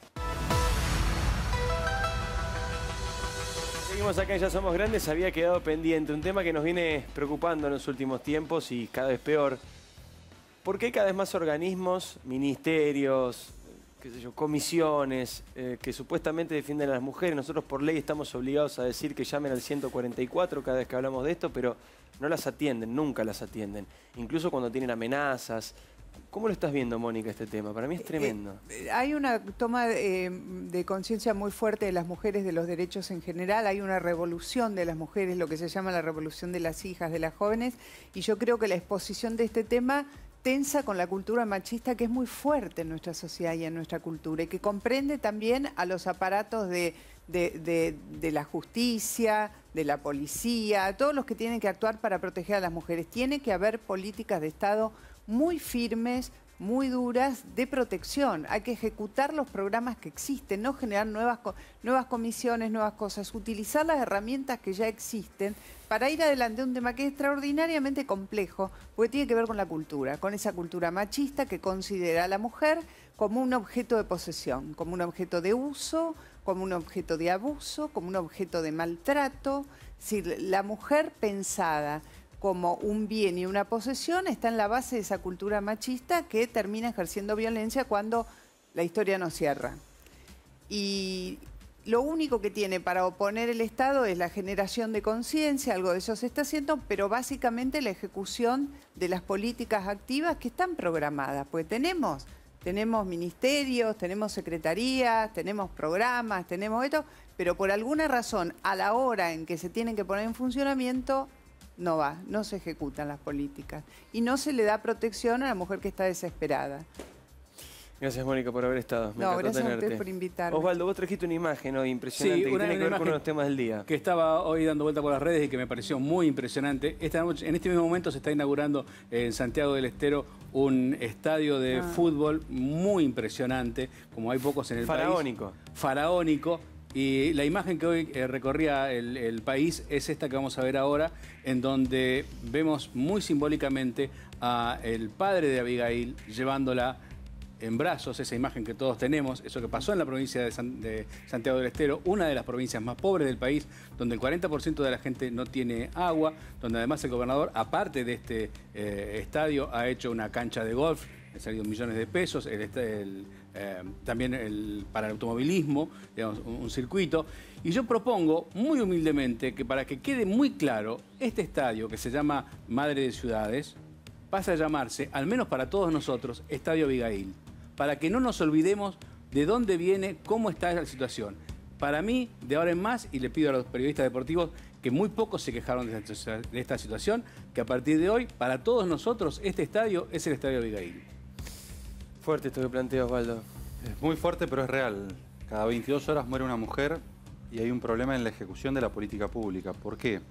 Seguimos acá en Ya Somos Grandes, había quedado pendiente un tema que nos viene preocupando en los últimos tiempos y cada vez peor. ¿Por qué cada vez más organismos, ministerios, comisiones eh, que supuestamente defienden a las mujeres. Nosotros por ley estamos obligados a decir que llamen al 144 cada vez que hablamos de esto, pero no las atienden, nunca las atienden. Incluso cuando tienen amenazas. ¿Cómo lo estás viendo, Mónica, este tema? Para mí es eh, tremendo. Eh, hay una toma de conciencia muy fuerte de las mujeres, de los derechos en general. Hay una revolución de las mujeres, lo que se llama la revolución de las hijas, de las jóvenes. Y yo creo que la exposición de este tema tensa con la cultura machista que es muy fuerte en nuestra sociedad y en nuestra cultura y que comprende también a los aparatos de, de la justicia, de la policía, a todos los que tienen que actuar para proteger a las mujeres. Tiene que haber políticas de Estado muy firmes, muy duras de protección. Hay que ejecutar los programas que existen, no generar nuevas, nuevas comisiones, nuevas cosas, utilizar las herramientas que ya existen para ir adelante un tema que es extraordinariamente complejo, porque tiene que ver con la cultura, con esa cultura machista que considera a la mujer como un objeto de posesión, como un objeto de uso, como un objeto de abuso, como un objeto de maltrato. Es decir, la mujer pensada como un bien y una posesión está en la base de esa cultura machista que termina ejerciendo violencia cuando la historia no cierra. Y lo único que tiene para oponer el Estado es la generación de conciencia, algo de eso se está haciendo, pero básicamente la ejecución de las políticas activas que están programadas, porque tenemos, tenemos ministerios, tenemos secretarías, tenemos programas, tenemos esto, pero por alguna razón, a la hora en que se tienen que poner en funcionamiento, no va, no se ejecutan las políticas y no se le da protección a la mujer que está desesperada. Gracias, Mónica, por haber estado. Me no, gracias a ustedes por invitarme. Osvaldo, vos trajiste una imagen hoy impresionante sí, que tiene que ver con los temas del día. Que estaba hoy dando vuelta por las redes y que me pareció muy impresionante. Esta en este mismo momento se está inaugurando en Santiago del Estero un estadio de ah. fútbol muy impresionante, como hay pocos en el país. Faraónico. Faraónico y la imagen que hoy eh, recorría el, país es esta que vamos a ver ahora, en donde vemos muy simbólicamente a el padre de Abigail llevándola en brazos, esa imagen que todos tenemos, eso que pasó en la provincia de, Santiago del Estero, una de las provincias más pobres del país, donde el 40% de la gente no tiene agua, donde además el gobernador, aparte de este eh, estadio, ha hecho una cancha de golf, han salido millones de pesos, el eh, también para el automovilismo, digamos, un, circuito. Y yo propongo muy humildemente que para que quede muy claro, este estadio que se llama Madre de Ciudades pasa a llamarse, al menos para todos nosotros, Estadio Abigail, para que no nos olvidemos de dónde viene, cómo está esa situación. Para mí, de ahora en más, y le pido a los periodistas deportivos que muy pocos se quejaron de esta, de esta situación, que a partir de hoy, para todos nosotros, este estadio es el Estadio Abigail. Fuerte esto que plantea Osvaldo. Es muy fuerte, pero es real. Cada 22 horas muere una mujer y hay un problema en la ejecución de la política pública. ¿Por qué?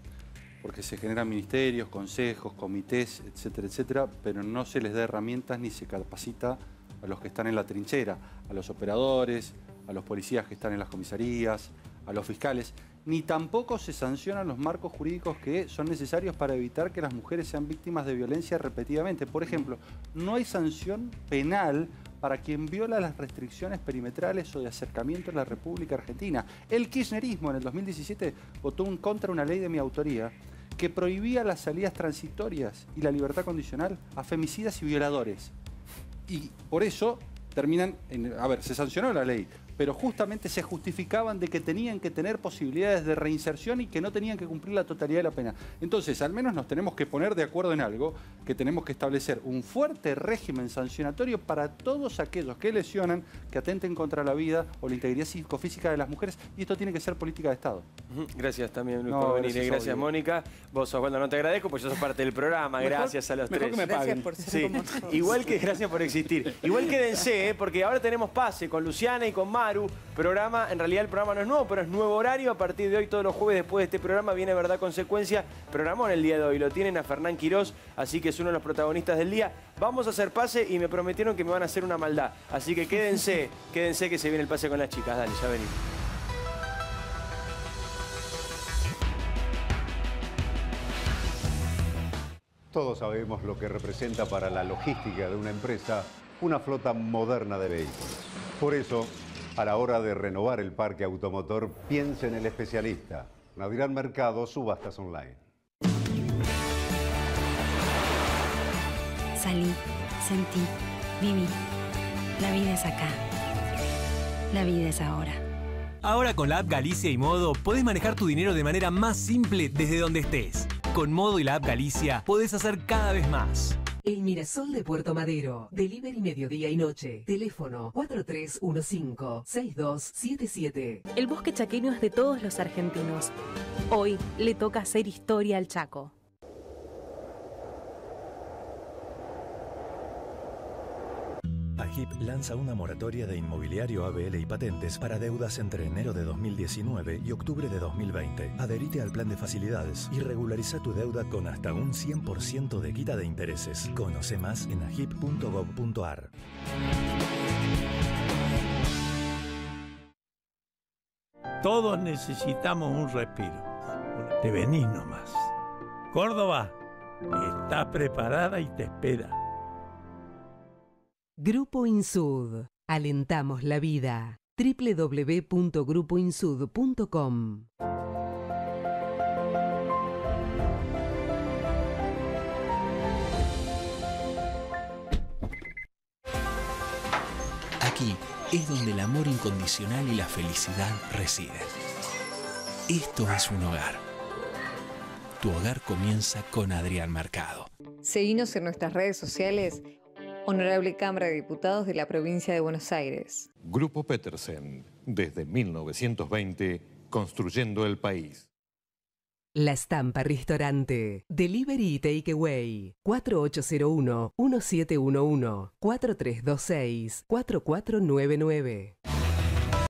Porque se generan ministerios, consejos, comités, etcétera, etcétera, pero no se les da herramientas ni se capacita a los que están en la trinchera, a los operadores, a los policías que están en las comisarías, a los fiscales ni tampoco se sancionan los marcos jurídicos que son necesarios para evitar que las mujeres sean víctimas de violencia repetidamente. Por ejemplo, no hay sanción penal para quien viola las restricciones perimetrales o de acercamiento en la República Argentina. El kirchnerismo en el 2017 votó en contra una ley de mi autoría que prohibía las salidas transitorias y la libertad condicional a femicidas y violadores. Y por eso terminan, en, a ver, se sancionó la ley, pero justamente se justificaban de que tenían que tener posibilidades de reinserción y que no tenían que cumplir la totalidad de la pena. Entonces, al menos nos tenemos que poner de acuerdo en algo, que tenemos que establecer un fuerte régimen sancionatorio para todos aquellos que lesionan, que atenten contra la vida o la integridad psicofísica de las mujeres, y esto tiene que ser política de Estado. Gracias también, Luis, por venir. Gracias, Mónica. Vos, Osvaldo, no te agradezco, porque yo sos parte del programa. gracias a los tres. Que me paguen. Igual que, gracias por existir. Igual quédense, ¿eh? porque ahora tenemos pase con Luciana y con Mar Programa, en realidad el programa no es nuevo, pero es nuevo horario. A partir de hoy, todos los jueves después de este programa, viene Verdad Consecuencia. en el día de hoy. Lo tienen a Fernán Quirós, así que es uno de los protagonistas del día. Vamos a hacer pase y me prometieron que me van a hacer una maldad. Así que quédense, quédense que se viene el pase con las chicas. Dale, ya venimos. Todos sabemos lo que representa para la logística de una empresa una flota moderna de vehículos. Por eso, a la hora de renovar el parque automotor, piense en el especialista. Al Mercado, subastas online. Salí, sentí, viví. La vida es acá. La vida es ahora. Ahora con la app Galicia y Modo podés manejar tu dinero de manera más simple desde donde estés. Con Modo y la app Galicia podés hacer cada vez más. El Mirasol de Puerto Madero. Delivery mediodía y noche. Teléfono 4315-6277. El bosque chaqueño es de todos los argentinos. Hoy le toca hacer historia al Chaco. AGIP lanza una moratoria de inmobiliario ABL y patentes para deudas entre enero de 2019 y octubre de 2020. Adherite al plan de facilidades y regulariza tu deuda con hasta un 100% de quita de intereses. Conoce más en agip.gov.ar. Todos necesitamos un respiro. Te venís nomás. Córdoba, está preparada y te espera Grupo Insud. Alentamos la vida. www.grupoinsud.com Aquí es donde el amor incondicional y la felicidad residen. Esto es un hogar. Tu hogar comienza con Adrián Mercado. Seguimos en nuestras redes sociales Honorable Cámara de Diputados de la Provincia de Buenos Aires. Grupo Petersen, desde 1920, construyendo el país. La Estampa Restaurante. Delivery y Takeaway. 4801-1711-4326-4499.